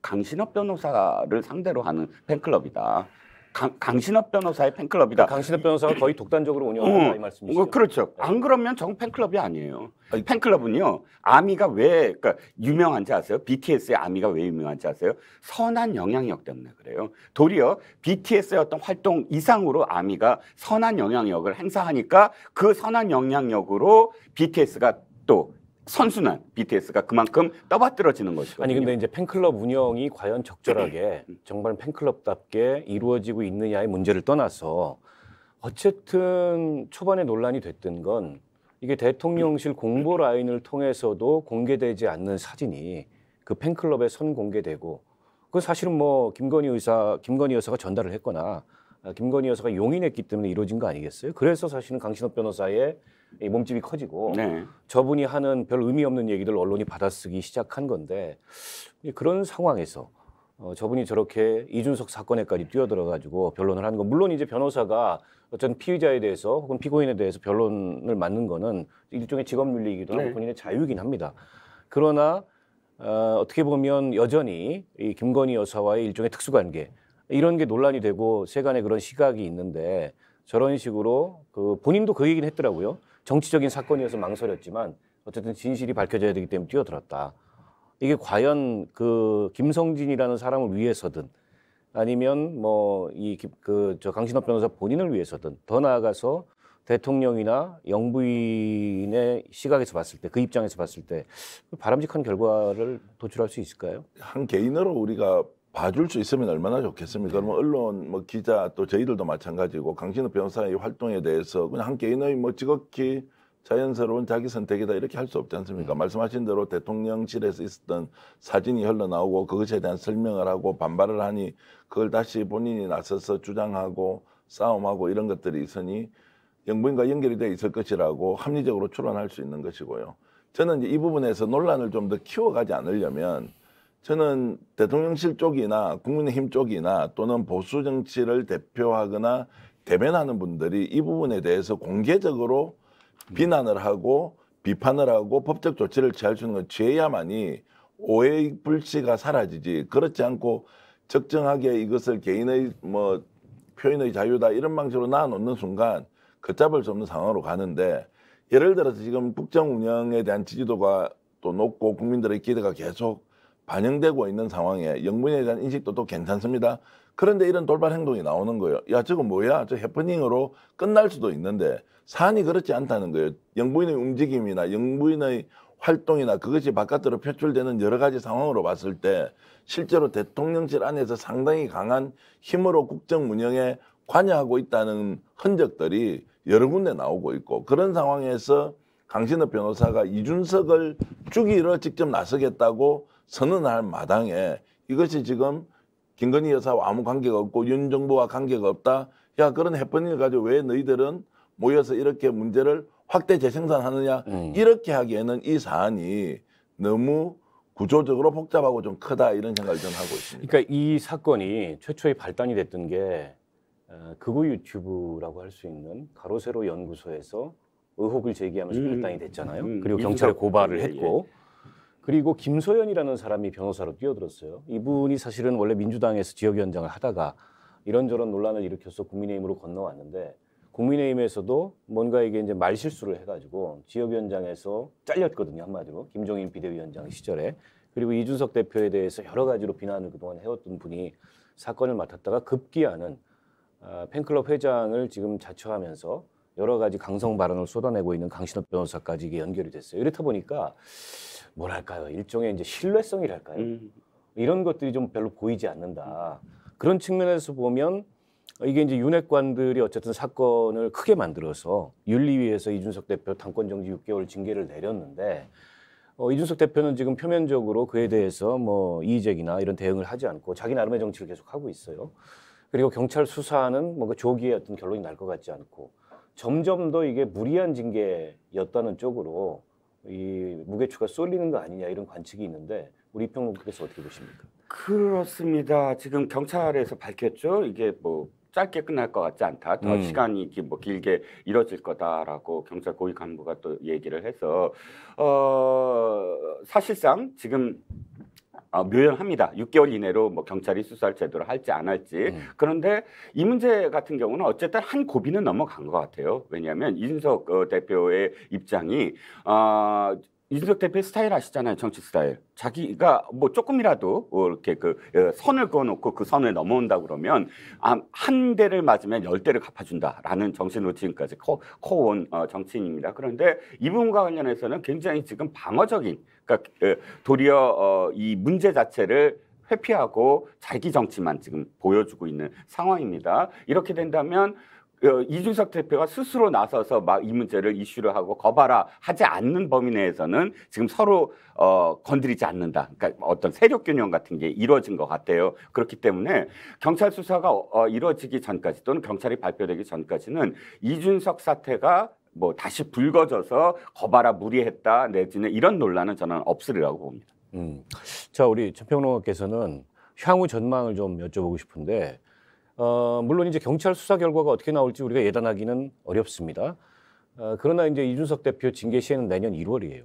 강신업 변호사를 상대로 하는 팬클럽이다. 강, 강신업 변호사의 팬클럽이다. 강신업 변호사가 거의 독단적으로 운영한다 어, 이 말씀이시죠? 뭐 그렇죠. 네. 안 그러면 정 팬클럽이 아니에요. 팬클럽은요. 아미가 왜 그러니까 유명한지 아세요? BTS의 아미가 왜 유명한지 아세요? 선한 영향력 때문에 그래요. 도리어 BTS의 어떤 활동 이상으로 아미가 선한 영향력을 행사하니까 그 선한 영향력으로 BTS가 또 선순환 BTS가 그만큼 떠받들어지는 것이죠. 아니 근데 이제 팬클럽 운영이 과연 적절하게 음. 정말 팬클럽답게 이루어지고 있느냐의 문제를 떠나서 어쨌든 초반에 논란이 됐던 건 이게 대통령실 공보 라인을 통해서도 공개되지 않는 사진이 그 팬클럽에 선 공개되고 그 사실은 뭐 김건희 의사 김건희 여사가 전달을 했거나 아, 김건희 여사가 용인했기 때문에 이루어진 거 아니겠어요? 그래서 사실은 강신업 변호사의 몸집이 커지고 네. 저분이 하는 별 의미 없는 얘기들 언론이 받아쓰기 시작한 건데 그런 상황에서 어, 저분이 저렇게 이준석 사건에까지 뛰어들어가지고 변론을 하는 건 물론 이제 변호사가 어떤 피의자에 대해서 혹은 피고인에 대해서 변론을 맞는 거는 일종의 직업윤리이기도 하고 네. 본인의 자유이긴 합니다. 그러나 어, 어떻게 보면 여전히 이 김건희 여사와의 일종의 특수관계 이런 게 논란이 되고 세간의 그런 시각이 있는데 저런 식으로 그 본인도 그 얘기는 했더라고요. 정치적인 사건이어서 망설였지만 어쨌든 진실이 밝혀져야 되기 때문에 뛰어들었다. 이게 과연 그 김성진이라는 사람을 위해서든 아니면 뭐 이 그 저 강신업 변호사 본인을 위해서든 더 나아가서 대통령이나 영부인의 시각에서 봤을 때 그 입장에서 봤을 때 바람직한 결과를 도출할 수 있을까요? 한 개인으로 우리가 봐줄 수 있으면 얼마나 좋겠습니까? 네. 뭐 언론, 뭐 기자 또 저희들도 마찬가지고 강신업 변호사의 활동에 대해서 그냥 한 개인의 뭐 지극히 자연스러운 자기 선택이다 이렇게 할 수 없지 않습니까? 음. 말씀하신 대로 대통령실에서 있었던 사진이 흘러나오고 그것에 대한 설명을 하고 반발을 하니 그걸 다시 본인이 나서서 주장하고 싸움하고 이런 것들이 있으니 영부인과 연결이 돼 있을 것이라고 합리적으로 추론할 수 있는 것이고요. 저는 이제 이 부분에서 논란을 좀 더 키워가지 않으려면 저는 대통령실 쪽이나 국민의힘 쪽이나 또는 보수 정치를 대표하거나 대변하는 분들이 이 부분에 대해서 공개적으로 비난을 하고 비판을 하고 법적 조치를 취할 수 있는 건 취해야만이 오해 의 불씨가 사라지지 그렇지 않고 적정하게 이것을 개인의 뭐 표현의 자유다 이런 방식으로 나눠놓는 순간 걷잡을 수 없는 상황으로 가는데 예를 들어서 지금 국정 운영에 대한 지지도가 또 높고 국민들의 기대가 계속 반영되고 있는 상황에 영문에 대한 인식도 또 괜찮습니다. 그런데 이런 돌발 행동이 나오는 거예요. 야, 저거 뭐야? 저 해프닝으로 끝날 수도 있는데 산이 그렇지 않다는 거예요. 영부인의 움직임이나 영부인의 활동이나 그것이 바깥으로 표출되는 여러 가지 상황으로 봤을 때 실제로 대통령실 안에서 상당히 강한 힘으로 국정 운영에 관여하고 있다는 흔적들이 여러 군데 나오고 있고 그런 상황에서 강신업 변호사가 이준석을 죽이러 직접 나서겠다고 선언할 마당에 이것이 지금 김건희 여사와 아무 관계가 없고 윤 정부와 관계가 없다. 야 그런 해프닝을 가지고 왜 너희들은 모여서 이렇게 문제를 확대 재생산하느냐 음. 이렇게 하기에는 이 사안이 너무 구조적으로 복잡하고 좀 크다 이런 생각을 좀 하고 있습니다. 그러니까 이 사건이 최초의 발단이 됐던 게 어, 극우 유튜브라고 할 수 있는 가로세로 연구소에서 의혹을 제기하면서 음, 발단이 됐잖아요. 음, 음. 그리고 경찰에 고발을 했고 예, 예. 그리고 김소연이라는 사람이 변호사로 뛰어들었어요. 이분이 사실은 원래 민주당에서 지역위원장을 하다가 이런저런 논란을 일으켜서 국민의힘으로 건너왔는데 국민의힘에서도 뭔가 이게 이제 말 실수를 해가지고 지역위원장에서 잘렸거든요 한마디로 김종인 비대위원장 시절에 그리고 이준석 대표에 대해서 여러 가지로 비난을 그동안 해왔던 분이 사건을 맡았다가 급기야는 아, 팬클럽 회장을 지금 자처하면서 여러 가지 강성 발언을 쏟아내고 있는 강신업 변호사까지 이게 연결이 됐어요. 이렇다 보니까 뭐랄까요 일종의 이제 신뢰성이랄까요 음. 이런 것들이 좀 별로 보이지 않는다 그런 측면에서 보면 이게 이제 윤핵관들이 어쨌든 사건을 크게 만들어서 윤리위에서 이준석 대표 당권 정지 6개월 징계를 내렸는데 어, 이준석 대표는 지금 표면적으로 그에 대해서 뭐 이의제기나 이런 대응을 하지 않고 자기 나름의 정치를 계속 하고 있어요. 그리고 경찰 수사는 뭔가 조기에 어떤 결론이 날 것 같지 않고 점점 더 이게 무리한 징계였다는 쪽으로 이 무게추가 쏠리는 거 아니냐 이런 관측이 있는데 우리 평론가께서 어떻게 보십니까? 그렇습니다. 지금 경찰에서 밝혔죠. 이게 뭐 짧게 끝날 것 같지 않다. 더 음. 시간이 뭐 길게 이뤄질 거다라고 경찰 고위 간부가 또 얘기를 해서 어 사실상 지금 어, 묘연합니다. 6개월 이내로 뭐 경찰이 수사할제도를 할지 안 할지. 음. 그런데 이 문제 같은 경우는 어쨌든 한 고비는 넘어간 것 같아요. 왜냐하면 이준석 어, 대표의 입장이 어, 이준석 대표의 스타일 아시잖아요. 정치 스타일. 자기가 뭐 조금이라도 어, 이렇게 그 어, 선을 그어놓고 그 선을 넘어온다 그러면 아, 한 대를 맞으면 열 대를 갚아준다라는 정신으로 지금까지 커, 커온 어, 정치인입니다. 그런데 이분과 관련해서는 굉장히 지금 방어적인, 그러니까 도리어 이 문제 자체를 회피하고 자기 정치만 지금 보여주고 있는 상황입니다. 이렇게 된다면 어, 이준석 대표가 스스로 나서서 막 이 문제를 이슈를 하고 거봐라 하지 않는 범위 내에서는 지금 서로 어, 건드리지 않는다. 그러니까 어떤 세력 균형 같은 게 이루어진 것 같아요. 그렇기 때문에 경찰 수사가 어, 이루어지기 전까지 또는 경찰이 발표되기 전까지는 이준석 사태가 뭐 다시 불거져서 거봐라 무리했다 내지는 이런 논란은 저는 없으리라고 봅니다. 음. 자 우리 전평론가께서는 향후 전망을 좀 여쭤보고 싶은데 어, 물론 이제 경찰 수사 결과가 어떻게 나올지 우리가 예단하기는 어렵습니다. 어, 그러나 이제 이준석 대표 징계 시에는 내년 1월이에요.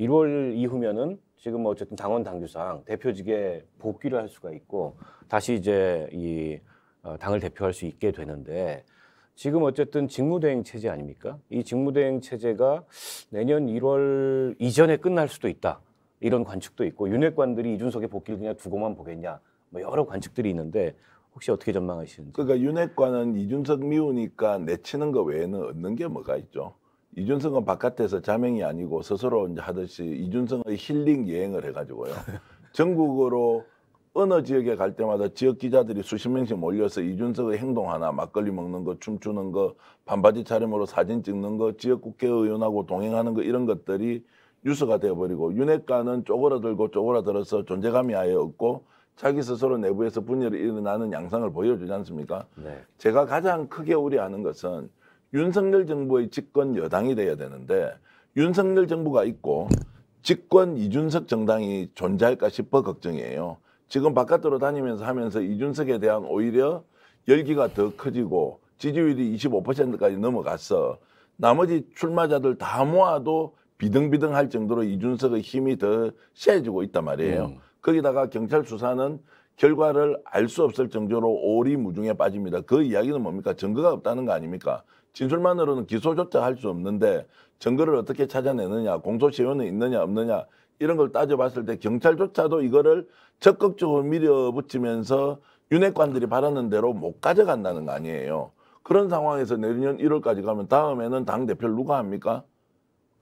1월 이후면은 지금 뭐 어쨌든 당원 당규상 대표직에 복귀를 할 수가 있고 다시 이제 이 어, 당을 대표할 수 있게 되는데 지금 어쨌든 직무대행 체제 아닙니까? 이 직무대행 체제가 내년 1월 이전에 끝날 수도 있다. 이런 관측도 있고 윤핵관들이 이준석의 복귀를 그냥 두고만 보겠냐. 뭐 여러 관측들이 있는데 혹시 어떻게 전망하시는지? 그러니까 윤핵관은 이준석 미우니까 내치는 거 외에는 얻는 게 뭐가 있죠? 이준석은 바깥에서 자명이 아니고 스스로 이제 하듯이 이준석의 힐링 여행을 해가지고요. *laughs* 전국으로 어느 지역에 갈 때마다 지역 기자들이 수십 명씩 몰려서 이준석의 행동 하나, 막걸리 먹는 거, 춤추는 거, 반바지 차림으로 사진 찍는 거, 지역 국회의원하고 동행하는 거 이런 것들이 뉴스가 되어버리고 윤핵관은 쪼그라들고 쪼그라들어서 존재감이 아예 없고 자기 스스로 내부에서 분열이 일어나는 양상을 보여주지 않습니까? 네. 제가 가장 크게 우려하는 것은 윤석열 정부의 집권 여당이 돼야 되는데 윤석열 정부가 있고 집권 이준석 정당이 존재할까 싶어 걱정이에요. 지금 바깥으로 다니면서 하면서 이준석에 대한 오히려 열기가 더 커지고 지지율이 25%까지 넘어갔어. 나머지 출마자들 다 모아도 비등비등할 정도로 이준석의 힘이 더 세지고 있단 말이에요. 음. 거기다가 경찰 수사는 결과를 알 수 없을 정도로 오리무중에 빠집니다. 그 이야기는 뭡니까? 증거가 없다는 거 아닙니까? 진술만으로는 기소조차 할 수 없는데 증거를 어떻게 찾아내느냐, 공소시효는 있느냐 없느냐 이런 걸 따져봤을 때 경찰조차도 이거를 적극적으로 밀어붙이면서 윤핵관들이 바라는 대로 못 가져간다는 거 아니에요. 그런 상황에서 내년 1월까지 가면 다음에는 당 대표를 누가 합니까?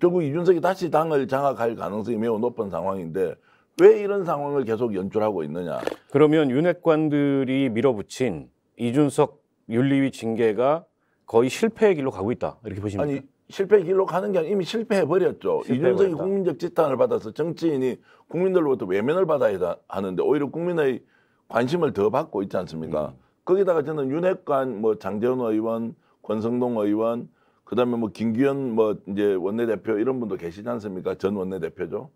결국 이준석이 다시 당을 장악할 가능성이 매우 높은 상황인데 왜 이런 상황을 계속 연출하고 있느냐. 그러면 윤핵관들이 밀어붙인 이준석 윤리위 징계가 거의 실패의 길로 가고 있다. 이렇게 보십니까? 아니, 실패의 길로 가는 게 아니라 이미 실패해버렸죠. 이준석이 국민적 지탄을 받아서 정치인이 국민들로부터 외면을 받아야 하는데 오히려 국민의 관심을 더 받고 있지 않습니까? 음. 거기다가 저는 윤핵관, 뭐 장재원 의원, 권성동 의원, 그다음에 뭐 김기현 뭐 이제 원내대표 이런 분도 계시지 않습니까? 전 원내대표죠.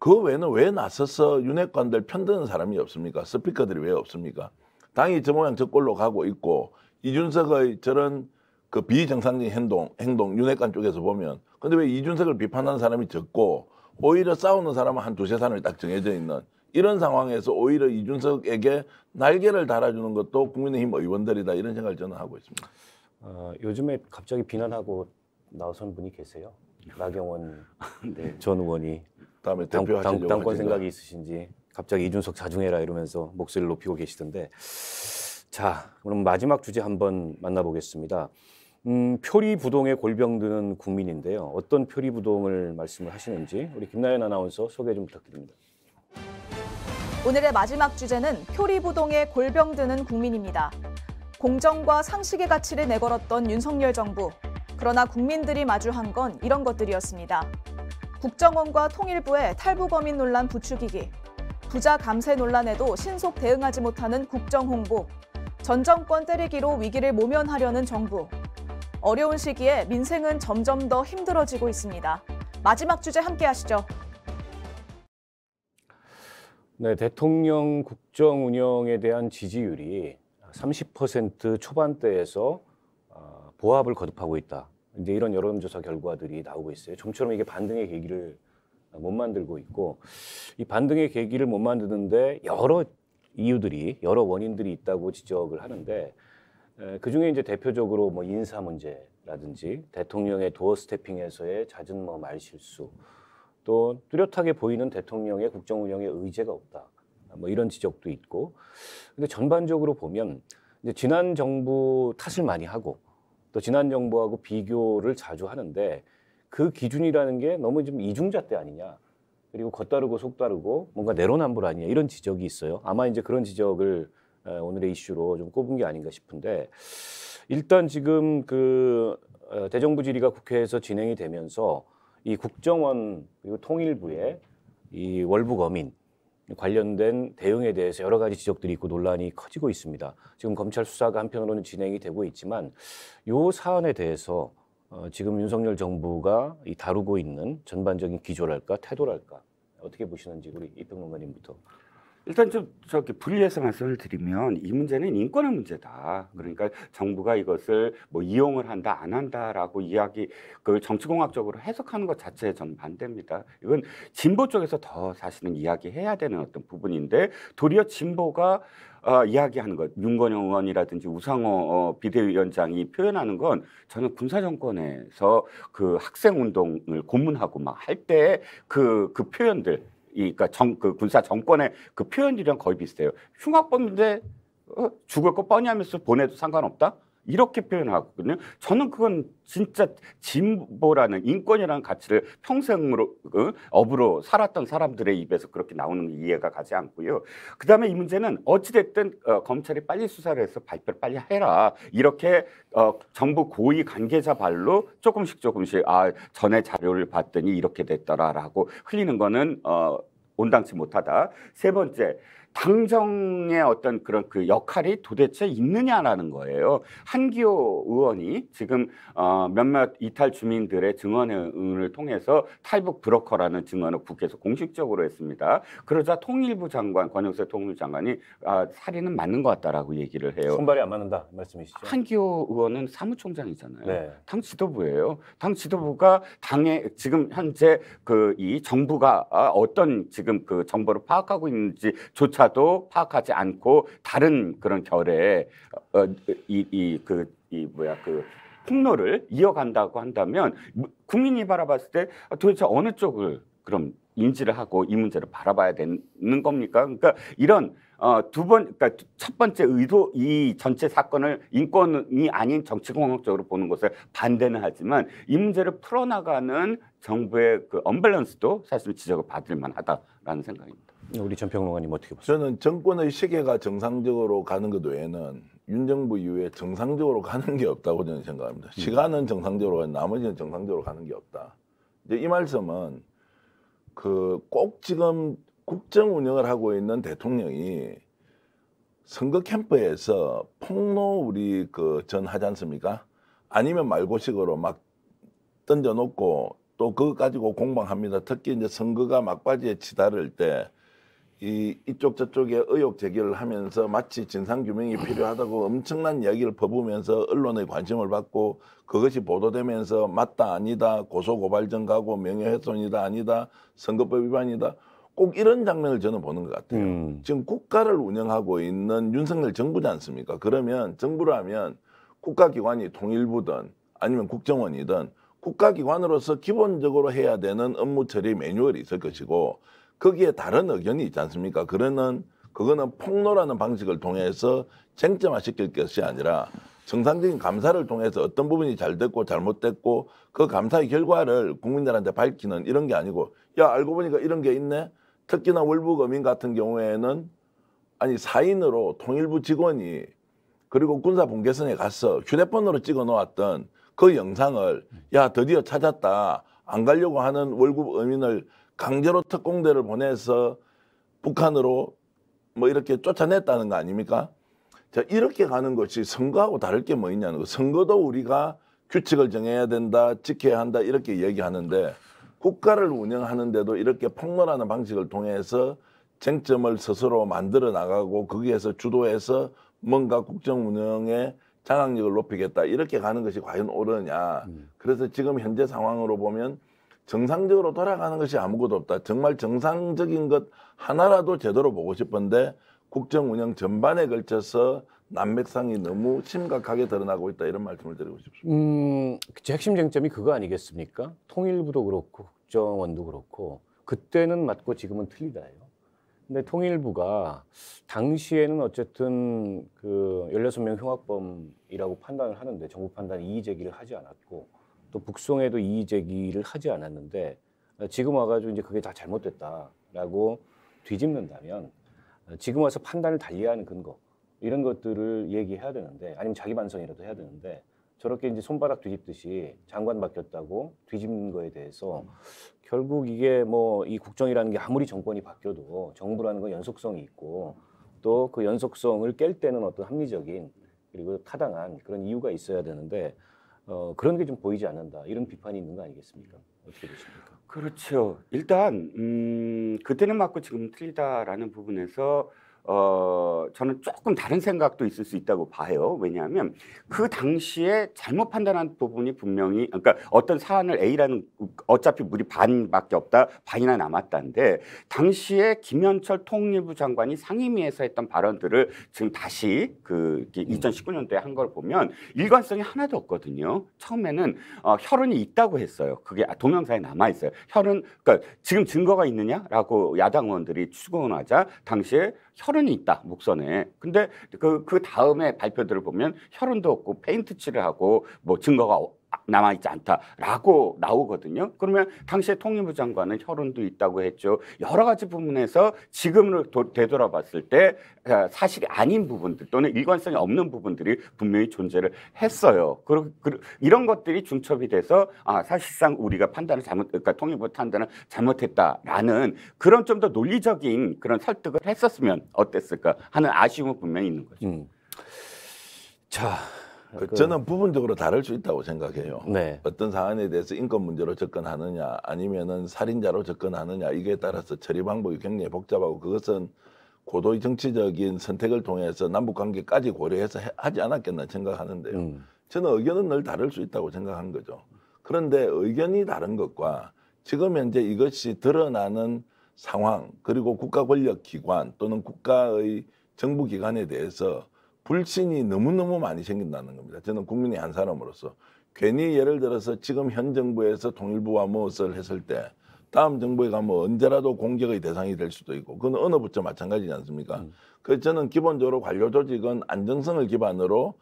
그 외에는 왜 나서서 윤핵관들 편드는 사람이 없습니까? 스피커들이 왜 없습니까? 당이 저 모양 저 꼴로 가고 있고 이준석의 저런 그 비정상적인 행동, 행동 윤핵관 쪽에서 보면 근데 왜 이준석을 비판하는 사람이 적고 오히려 싸우는 사람은 한 두세 사람이 딱 정해져 있는 이런 상황에서 오히려 이준석에게 날개를 달아주는 것도 국민의힘 의원들이다 이런 생각을 저는 하고 있습니다. 어, 요즘에 갑자기 비난하고 나선 분이 계세요. 나경원 *laughs* 네. 전 의원이 다음에 대표하시려고 당, 당, 당권 생각이 있으신지 갑자기 이준석 자중해라 이러면서 목소리를 높이고 계시던데 자 그럼 마지막 주제 한번 만나보겠습니다. 음, 표리부동의 골병드는 국민인데요. 어떤 표리부동을 말씀을 하시는지 우리 김나연 아나운서 소개 좀 부탁드립니다. 오늘의 마지막 주제는 표리부동의 골병드는 국민입니다. 공정과 상식의 가치를 내걸었던 윤석열 정부. 그러나 국민들이 마주한 건 이런 것들이었습니다. 국정원과 통일부의 탈북어민 논란 부추기기, 부자 감세 논란에도 신속 대응하지 못하는 국정홍보, 전 정권 때리기로 위기를 모면하려는 정부. 어려운 시기에 민생은 점점 더 힘들어지고 있습니다. 마지막 주제 함께 하시죠. 네, 대통령 국정 운영에 대한 지지율이 30% 초반대에서 아, 보합을 거듭하고 있다. 이제 이런 여론조사 결과들이 나오고 있어요. 좀처럼 이게 반등의 계기를 못 만들고 있고 이 반등의 계기를 못 만드는데 여러 이유들이 여러 원인들이 있다고 지적을 하는데 그 중에 이제 대표적으로 뭐 인사 문제라든지 대통령의 도어 스태핑에서의 잦은 뭐 말실수 또 뚜렷하게 보이는 대통령의 국정 운영에 의제가 없다 뭐 이런 지적도 있고 근데 전반적으로 보면 이제 지난 정부 탓을 많이 하고 또 지난 정부하고 비교를 자주 하는데 그 기준이라는 게 너무 좀 이중잣대 아니냐. 그리고 겉다르고 속다르고 뭔가 내로남불 아니냐 이런 지적이 있어요. 아마 이제 그런 지적을 오늘의 이슈로 좀 꼽은 게 아닌가 싶은데 일단 지금 그 어, 대정부 질의가 국회에서 진행이 되면서 이 국정원 그리고 통일부의 이 월북 어민 관련된 대응에 대해서 여러 가지 지적들이 있고 논란이 커지고 있습니다. 지금 검찰 수사가 한편으로는 진행이 되고 있지만 이 사안에 대해서 어, 지금 윤석열 정부가 이 다루고 있는 전반적인 기조랄까 태도랄까 어떻게 보시는지 우리 이평론가님부터 일단 좀 저기 분리해서 말씀을 드리면 이 문제는 인권의 문제다. 그러니까 정부가 이것을 뭐 이용을 한다 안 한다라고 이야기 그 정치공학적으로 해석하는 것 자체에 전 반대입니다. 이건 진보 쪽에서 더 사실은 이야기해야 되는 어떤 부분인데 도리어 진보가 어, 이야기하는 것, 윤건영 의원이라든지 우상호 어, 비대위원장이 표현하는 건 저는 군사정권에서 그 학생운동을 고문하고 막 할 때 그그 그 표현들 그러니까 정, 그 군사 정권의 그 표현들이랑 거의 비슷해요. 흉악범인데 어? 죽을 거 뻔히 하면서 보내도 상관없다. 이렇게 표현하거든요. 저는 그건 진짜 진보라는 인권이라는 가치를 평생으로 그 업으로 살았던 사람들의 입에서 그렇게 나오는 게 이해가 가지 않고요. 그다음에 이 문제는 어찌 됐든 어, 검찰이 빨리 수사를 해서 발표를 빨리 해라. 이렇게 어, 정부 고위 관계자 발로 조금씩 조금씩 아 전에 자료를 봤더니 이렇게 됐더라라고 흘리는 거는 어, 온당치 못하다. 세 번째. 당정의 어떤 그런 그 역할이 도대체 있느냐라는 거예요. 한기호 의원이 지금 어, 몇몇 이탈 주민들의 증언을 통해서 탈북 브로커라는 증언을 국회에서 공식적으로 했습니다. 그러자 통일부 장관 권영세 통일부 장관이 아, 살인은 맞는 것 같다라고 얘기를 해요. 손발이 안 맞는다 말씀이시죠? 한기호 의원은 사무총장이잖아요. 네. 당 지도부예요. 당 지도부가 당의 지금 현재 그 이 정부가 아, 어떤 지금 그 정보를 파악하고 있는지조차 그조차도 파악하지 않고 다른 그런 결에 어, 어, 이, 이, 그, 이, 뭐야, 그, 폭로를 이어간다고 한다면 국민이 바라봤을 때 아, 도대체 어느 쪽을 그럼 인지를 하고 이 문제를 바라봐야 되는 겁니까? 그러니까 이런 어, 두 번, 그러니까 첫 번째 의도 이 전체 사건을 인권이 아닌 정치공학적으로 보는 것을 반대는 하지만 이 문제를 풀어나가는 정부의 그 언밸런스도 사실 지적을 받을 만하다라는 생각입니다. 우리 전평론가님 어떻게 보세요? 저는 정권의 시계가 정상적으로 가는 것 외에는 윤정부 이후에 정상적으로 가는 게 없다고 저는 생각합니다. 음. 시간은 정상적으로 가는 나머지는 정상적으로 가는 게 없다. 이제 이 말씀은 그 꼭 지금 국정 운영을 하고 있는 대통령이 선거 캠프에서 폭로 우리 그전 하지 않습니까? 아니면 말고식으로 막 던져놓고 또 그거 가지고 공방합니다. 특히 이제 선거가 막바지에 치달을 때이 이쪽 저쪽에 의혹 제기를 하면서 마치 진상 규명이 필요하다고 엄청난 이야기를 퍼부면서 언론의 관심을 받고 그것이 보도되면서 맞다 아니다 고소 고발전 가고 명예훼손이다 아니다 선거법 위반이다 꼭 이런 장면을 저는 보는 것 같아요. 음. 지금 국가를 운영하고 있는 윤석열 정부지 않습니까? 그러면 정부라면 국가기관이 통일부든 아니면 국정원이든 국가기관으로서 기본적으로 해야 되는 업무 처리 매뉴얼이 있을 것이고 거기에 다른 의견이 있지 않습니까? 그러는 그거는 폭로라는 방식을 통해서 쟁점화시킬 것이 아니라 정상적인 감사를 통해서 어떤 부분이 잘 됐고 잘못됐고 그 감사의 결과를 국민들한테 밝히는 이런 게 아니고 야 알고 보니까 이런 게 있네 특히나 월북어민 같은 경우에는 아니 사인으로 통일부 직원이 그리고 군사 본계선에 가서 휴대폰으로 찍어 놓았던 그 영상을 야 드디어 찾았다 안 가려고 하는 월급 어민을 강제로 특공대를 보내서 북한으로 뭐 이렇게 쫓아냈다는 거 아닙니까? 자, 이렇게 가는 것이 선거하고 다를 게 뭐 있냐는 거. 선거도 우리가 규칙을 정해야 된다, 지켜야 한다, 이렇게 얘기하는데 국가를 운영하는데도 이렇게 폭로라는 방식을 통해서 쟁점을 스스로 만들어 나가고 거기에서 주도해서 뭔가 국정 운영에 장악력을 높이겠다 이렇게 가는 것이 과연 옳으냐 음. 그래서 지금 현재 상황으로 보면 정상적으로 돌아가는 것이 아무것도 없다. 정말 정상적인 것 하나라도 제대로 보고 싶은데 국정 운영 전반에 걸쳐서 난맥상이 너무 심각하게 드러나고 있다 이런 말씀을 드리고 싶습니다. 음, 핵심 쟁점이 그거 아니겠습니까? 통일부도 그렇고 국정원도 그렇고 그때는 맞고 지금은 틀리다예요. 근데 통일부가 당시에는 어쨌든 그 16명 흉악범이라고 판단을 하는데 정부 판단 이의 제기를 하지 않았고 또 북송에도 이의 제기를 하지 않았는데 어, 지금 와가지고 이제 그게 다 잘못됐다라고 뒤집는다면 어, 지금 와서 판단을 달리하는 근거 이런 것들을 얘기해야 되는데 아니면 자기 반성이라도 해야 되는데 저렇게 이제 손바닥 뒤집듯이 장관 바뀌었다고 뒤집는 거에 대해서 음. 결국 이게 뭐 이 국정이라는 게 아무리 정권이 바뀌어도 정부라는 건 연속성이 있고 또 그 연속성을 깰 때는 어떤 합리적인 그리고 타당한 그런 이유가 있어야 되는데 어, 그런 게 좀 보이지 않는다 이런 비판이 있는 거 아니겠습니까? 어떻게 보십니까? 그렇죠. 일단 음, 그때는 맞고 지금 틀리다라는 부분에서 어, 저는 조금 다른 생각도 있을 수 있다고 봐요. 왜냐하면 그 당시에 잘못 판단한 부분이 분명히, 그러니까 어떤 사안을 A라는, 어차피 물이 반밖에 없다, 반이나 남았다인데, 당시에 김현철 통일부 장관이 상임위에서 했던 발언들을 지금 다시 그 2019년도에 음. 한걸 보면 일관성이 하나도 없거든요. 처음에는 어, 혈흔이 있다고 했어요. 그게 동영상에 남아있어요. 혈흔, 그러니까 지금 증거가 있느냐라고 야당 의원들이 추궁하자 당시에 혈흔이 있다 목선에 근데 그그 그 다음에 발표들을 보면 혈흔도 없고 페인트 칠을 하고 뭐 증거가 남아있지 않다라고 나오거든요. 그러면 당시에 통일부 장관은 혈흔도 있다고 했죠. 여러 가지 부분에서 지금으 되돌아봤을 때 아, 사실이 아닌 부분들 또는 일관성이 없는 부분들이 분명히 존재를 했어요. 그리고 이런 것들이 중첩이 돼서 아, 사실상 우리가 판단을 잘못, 그러니까 통일부 판단을 잘못했다라는 그런 좀 더 논리적인 그런 설득을 했었으면 어땠을까 하는 아쉬움은 분명히 있는 거죠. 음. 자. 그, 그, 저는 부분적으로 다를 수 있다고 생각해요. 네. 어떤 사안에 대해서 인권 문제로 접근하느냐 아니면은 살인자로 접근하느냐 이게 따라서 처리 방법이 굉장히 복잡하고 그것은 고도의 정치적인 선택을 통해서 남북 관계까지 고려해서 하지 않았겠나 생각하는데요. 음. 저는 의견은 늘 다를 수 있다고 생각한 거죠. 그런데 의견이 다른 것과 지금 현재 이것이 드러나는 상황 그리고 국가 권력 기관 또는 국가의 정부 기관에 대해서 불신이 너무너무 많이 생긴다는 겁니다. 저는 국민의 한 사람으로서 괜히 예를 들어서 지금 현 정부에서 통일부와 무엇을 뭐 했을 때 다음 정부에 가면 언제라도 공격의 대상이 될 수도 있고 그건 어느 부처 마찬가지지 않습니까? 음. 그래서 저는 기본적으로 관료 조직은 안정성을 기반으로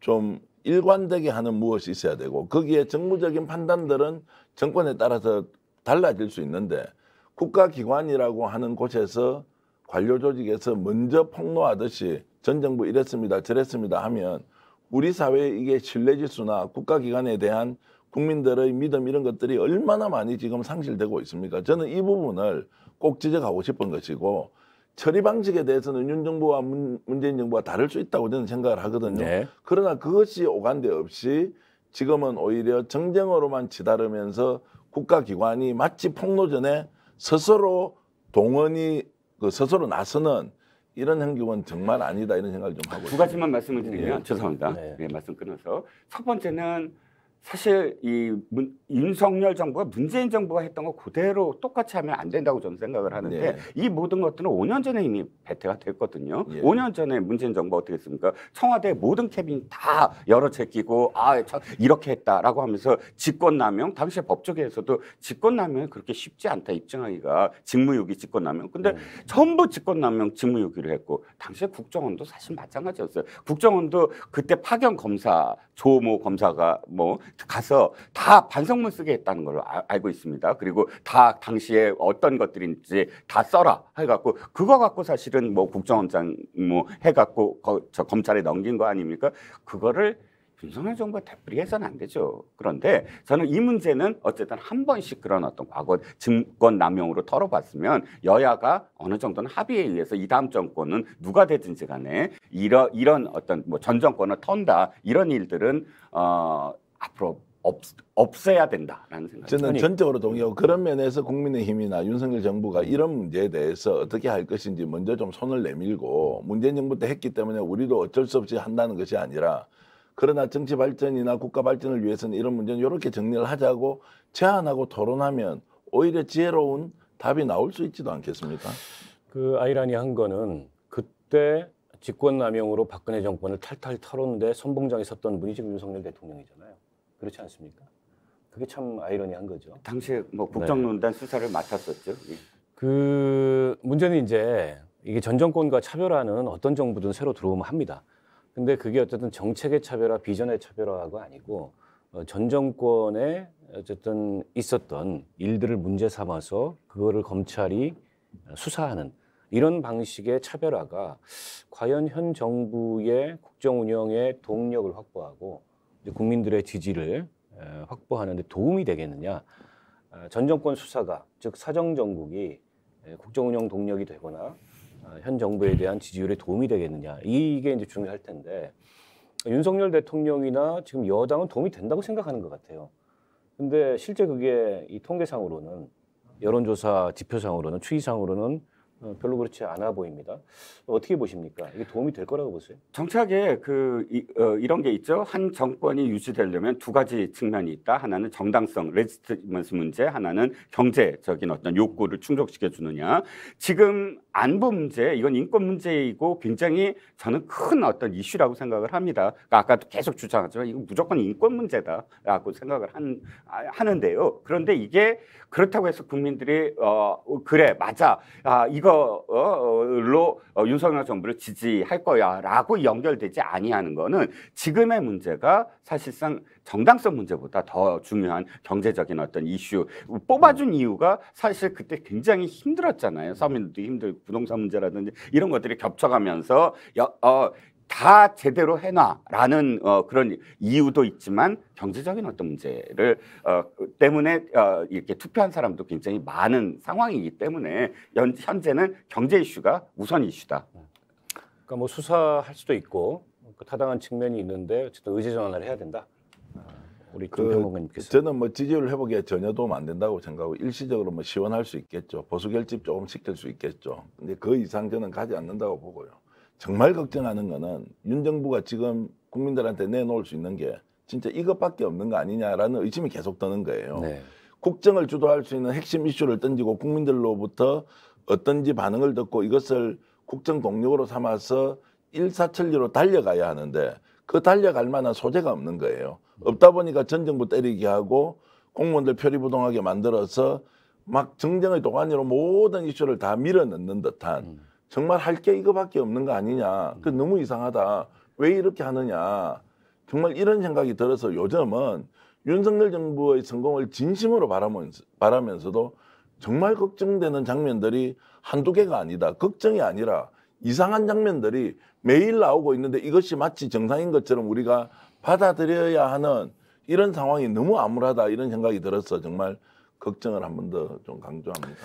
좀 일관되게 하는 무엇이 있어야 되고 거기에 정무적인 판단들은 정권에 따라서 달라질 수 있는데 국가기관이라고 하는 곳에서 관료 조직에서 먼저 폭로하듯이 전 정부 이랬습니다 저랬습니다 하면 우리 사회의 이게 신뢰지수나 국가기관에 대한 국민들의 믿음 이런 것들이 얼마나 많이 지금 상실되고 있습니까? 저는 이 부분을 꼭 지적하고 싶은 것이고 처리 방식에 대해서는 윤 정부와 문, 문재인 정부가 다를 수 있다고 저는 생각을 하거든요. 네. 그러나 그것이 오간데 없이 지금은 오히려 정쟁으로만 치달으면서 국가기관이 마치 폭로전에 스스로 동원이 그 스스로 나서는 이런 행동은 정말 아니다 이런 생각을 좀 하고 있습니다. 가지만 말씀을 드리면 예. 죄송합니다. 네. 네, 말씀 끊어서 첫 번째는 사실 이 문, 윤석열 정부가 문재인 정부가 했던 거 그대로 똑같이 하면 안 된다고 저는 생각을 하는데 네. 이 모든 것들은 5년 전에 이미 배태가 됐거든요. 예. 5년 전에 문재인 정부 가 어떻게 했습니까? 청와대 모든 캐빈 다 열어 제끼고 아참 이렇게 했다라고 하면서 직권남용 당시에 법조계에서도 직권남용이 그렇게 쉽지 않다 입증하기가 직무유기 직권남용. 근데 음. 전부 직권남용 직무유기를 했고 당시에 국정원도 사실 마찬가지였어요. 국정원도 그때 파견 검사 조모 검사가 뭐 가서 다 반성문 쓰게 했다는 걸로 아, 알고 있습니다. 그리고 다 당시에 어떤 것들인지 다 써라 해갖고 그거 갖고 사실은 뭐 국정원장 뭐 해갖고 거, 저 검찰에 넘긴 거 아닙니까? 그거를 윤석열 정부가 대풀이해서는안 되죠. 그런데 저는 이 문제는 어쨌든 한 번씩 그런 어떤 과거 증권 남용으로 털어봤으면 여야가 어느 정도는 합의에 의해서 이 다음 정권은 누가 되든지 간에 이러, 이런 어떤 뭐전 정권을 턴다 이런 일들은 어, 앞으로 없, 없애야 된다라는 생각. 이 저는 아니, 전적으로 동의하고 그런 면에서 국민의힘이나 윤석열 정부가 이런 문제에 대해서 어떻게 할 것인지 먼저 좀 손을 내밀고 문재인 정부 때 했기 때문에 우리도 어쩔 수 없이 한다는 것이 아니라 그러나 정치 발전이나 국가 발전을 위해서는 이런 문제는 이렇게 정리를 하자고 제안하고 토론하면 오히려 지혜로운 답이 나올 수 있지도 않겠습니까? 그 아이러니한 거는 그때 직권남용으로 박근혜 정권을 탈탈 털었는데 선봉장에 섰던 분이 지금 윤석열 대통령이잖아요. 그렇지 않습니까? 그게 참 아이러니한 거죠. 당시에 뭐 네. 국정농단 네. 수사를 맡았었죠. 예. 그 문제는 이제 이게 전 정권과 차별화는 어떤 정부든 새로 들어오면 합니다. 근데 그게 어쨌든 정책의 차별화, 비전의 차별화가 아니고 어, 전 정권에 어쨌든 있었던 일들을 문제 삼아서 그거를 검찰이 수사하는 이런 방식의 차별화가 과연 현 정부의 국정 운영의 동력을 확보하고 국민들의 지지를 확보하는 데 도움이 되겠느냐. 아, 전 정권 수사가 즉 사정 정국이 국정 운영 동력이 되거나 아, 현 정부에 대한 지지율에 도움이 되겠느냐. 이게 이제 중요할 텐데 윤석열 대통령이나 지금 여당은 도움이 된다고 생각하는 것 같아요. 근데 실제 그게 이 통계상으로는 여론조사 지표상으로는 추이상으로는 어, 별로 그렇지 않아 보입니다. 어떻게 보십니까? 이게 도움이 될 거라고 보세요? 정착에 그 이, 어, 이런 게 있죠. 한 정권이 유지되려면 두 가지 측면이 있다. 하나는 정당성, 레지스먼스 문제, 하나는 경제적인 어떤 욕구를 충족시켜 주느냐. 지금 안보 문제, 이건 인권 문제이고 굉장히 저는 큰 어떤 이슈라고 생각을 합니다. 그러니까 아까도 계속 주장하지만 이건 무조건 인권 문제다라고 생각을 한, 아, 하는데요. 그런데 이게 그렇다고 해서 국민들이 어, 어 그래 맞아 아 이거 선거로 어, 어, 어, 윤석열 정부를 지지할 거야라고 연결되지 아니하는 거는 지금의 문제가 사실상 정당성 문제보다 더 중요한 경제적인 어떤 이슈 뽑아준 이유가 사실 그때 굉장히 힘들었잖아요. 서민들도 힘들고 부동산 문제라든지 이런 것들이 겹쳐가면서 여, 어, 다 제대로 해놔라는 어, 그런 이유도 있지만 경제적인 어떤 문제를 어, 때문에 어, 이렇게 투표한 사람도 굉장히 많은 상황이기 때문에 연, 현재는 경제 이슈가 우선 이슈다. 그러니까 뭐 수사할 수도 있고 그 타당한 측면이 있는데 어쨌든 의제 전환을 해야 된다. 우리 김평론님께서 그, 저는 뭐 지지율 회복에 전혀 도움 안 된다고 생각하고 일시적으로 뭐 시원할 수 있겠죠 보수 결집 조금 시킬 수 있겠죠 근데 그 이상 저는 가지 않는다고 보고요. 정말 걱정하는 거는 윤 정부가 지금 국민들한테 내놓을 수 있는 게 진짜 이것밖에 없는 거 아니냐라는 의심이 계속 드는 거예요. 네. 국정을 주도할 수 있는 핵심 이슈를 던지고 국민들로부터 어떤지 반응을 듣고 이것을 국정 동력으로 삼아서 일사천리로 달려가야 하는데 그 달려갈 만한 소재가 없는 거예요. 없다 보니까 전 정부 때리기 하고 공무원들 표리부동하게 만들어서 막 정쟁의 도가니로 모든 이슈를 다 밀어넣는 듯한 음. 정말 할 게 이거밖에 없는 거 아니냐. 그 음. 너무 이상하다. 왜 이렇게 하느냐. 정말 이런 생각이 들어서 요즘은 윤석열 정부의 성공을 진심으로 바라면서, 바라면서도 정말 걱정되는 장면들이 한두 개가 아니다. 걱정이 아니라 이상한 장면들이 매일 나오고 있는데 이것이 마치 정상인 것처럼 우리가 받아들여야 하는 이런 상황이 너무 암울하다 이런 생각이 들어서 정말 걱정을 한 번 더 좀 강조합니다.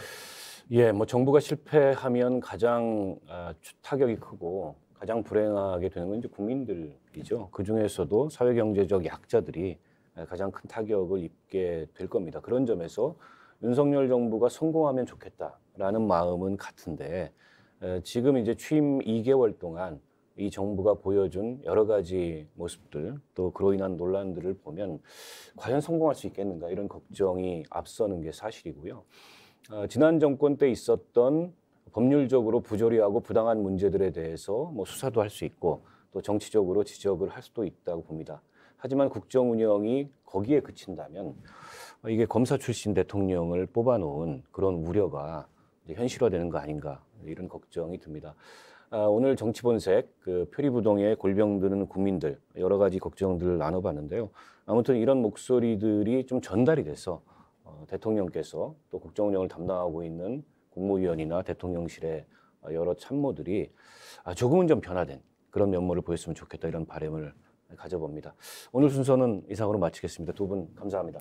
예, 뭐 정부가 실패하면 가장 어, 타격이 크고 가장 불행하게 되는 건 이제 국민들이죠. 그 중에서도 사회경제적 약자들이 예, 가장 큰 타격을 입게 될 겁니다. 그런 점에서 윤석열 정부가 성공하면 좋겠다라는 마음은 같은데 에, 예, 지금 이제 취임 2개월 동안 이 정부가 보여준 여러 가지 모습들 또 그로 인한 논란들을 보면 과연 성공할 수 있겠는가 이런 걱정이 앞서는 게 사실이고요. 어, 지난 정권 때 있었던 법률적으로 부조리하고 부당한 문제들에 대해서 뭐 수사도 할 수 있고 또 정치적으로 지적을 할 수도 있다고 봅니다. 하지만 국정 운영이 거기에 그친다면 이게 검사 출신 대통령을 뽑아놓은 그런 우려가 이제 현실화되는 거 아닌가 이런 걱정이 듭니다. 아, 오늘 정치본색 그 표리부동의 골병드는 국민들 여러 가지 걱정들을 나눠봤는데요. 아무튼 이런 목소리들이 좀 전달이 돼서 어, 대통령께서 또 국정운영을 담당하고 있는 국무위원이나 대통령실의 여러 참모들이 아, 조금은 좀 변화된 그런 면모를 보였으면 좋겠다 이런 바램을 가져봅니다. 오늘 순서는 이상으로 마치겠습니다. 두 분 감사합니다.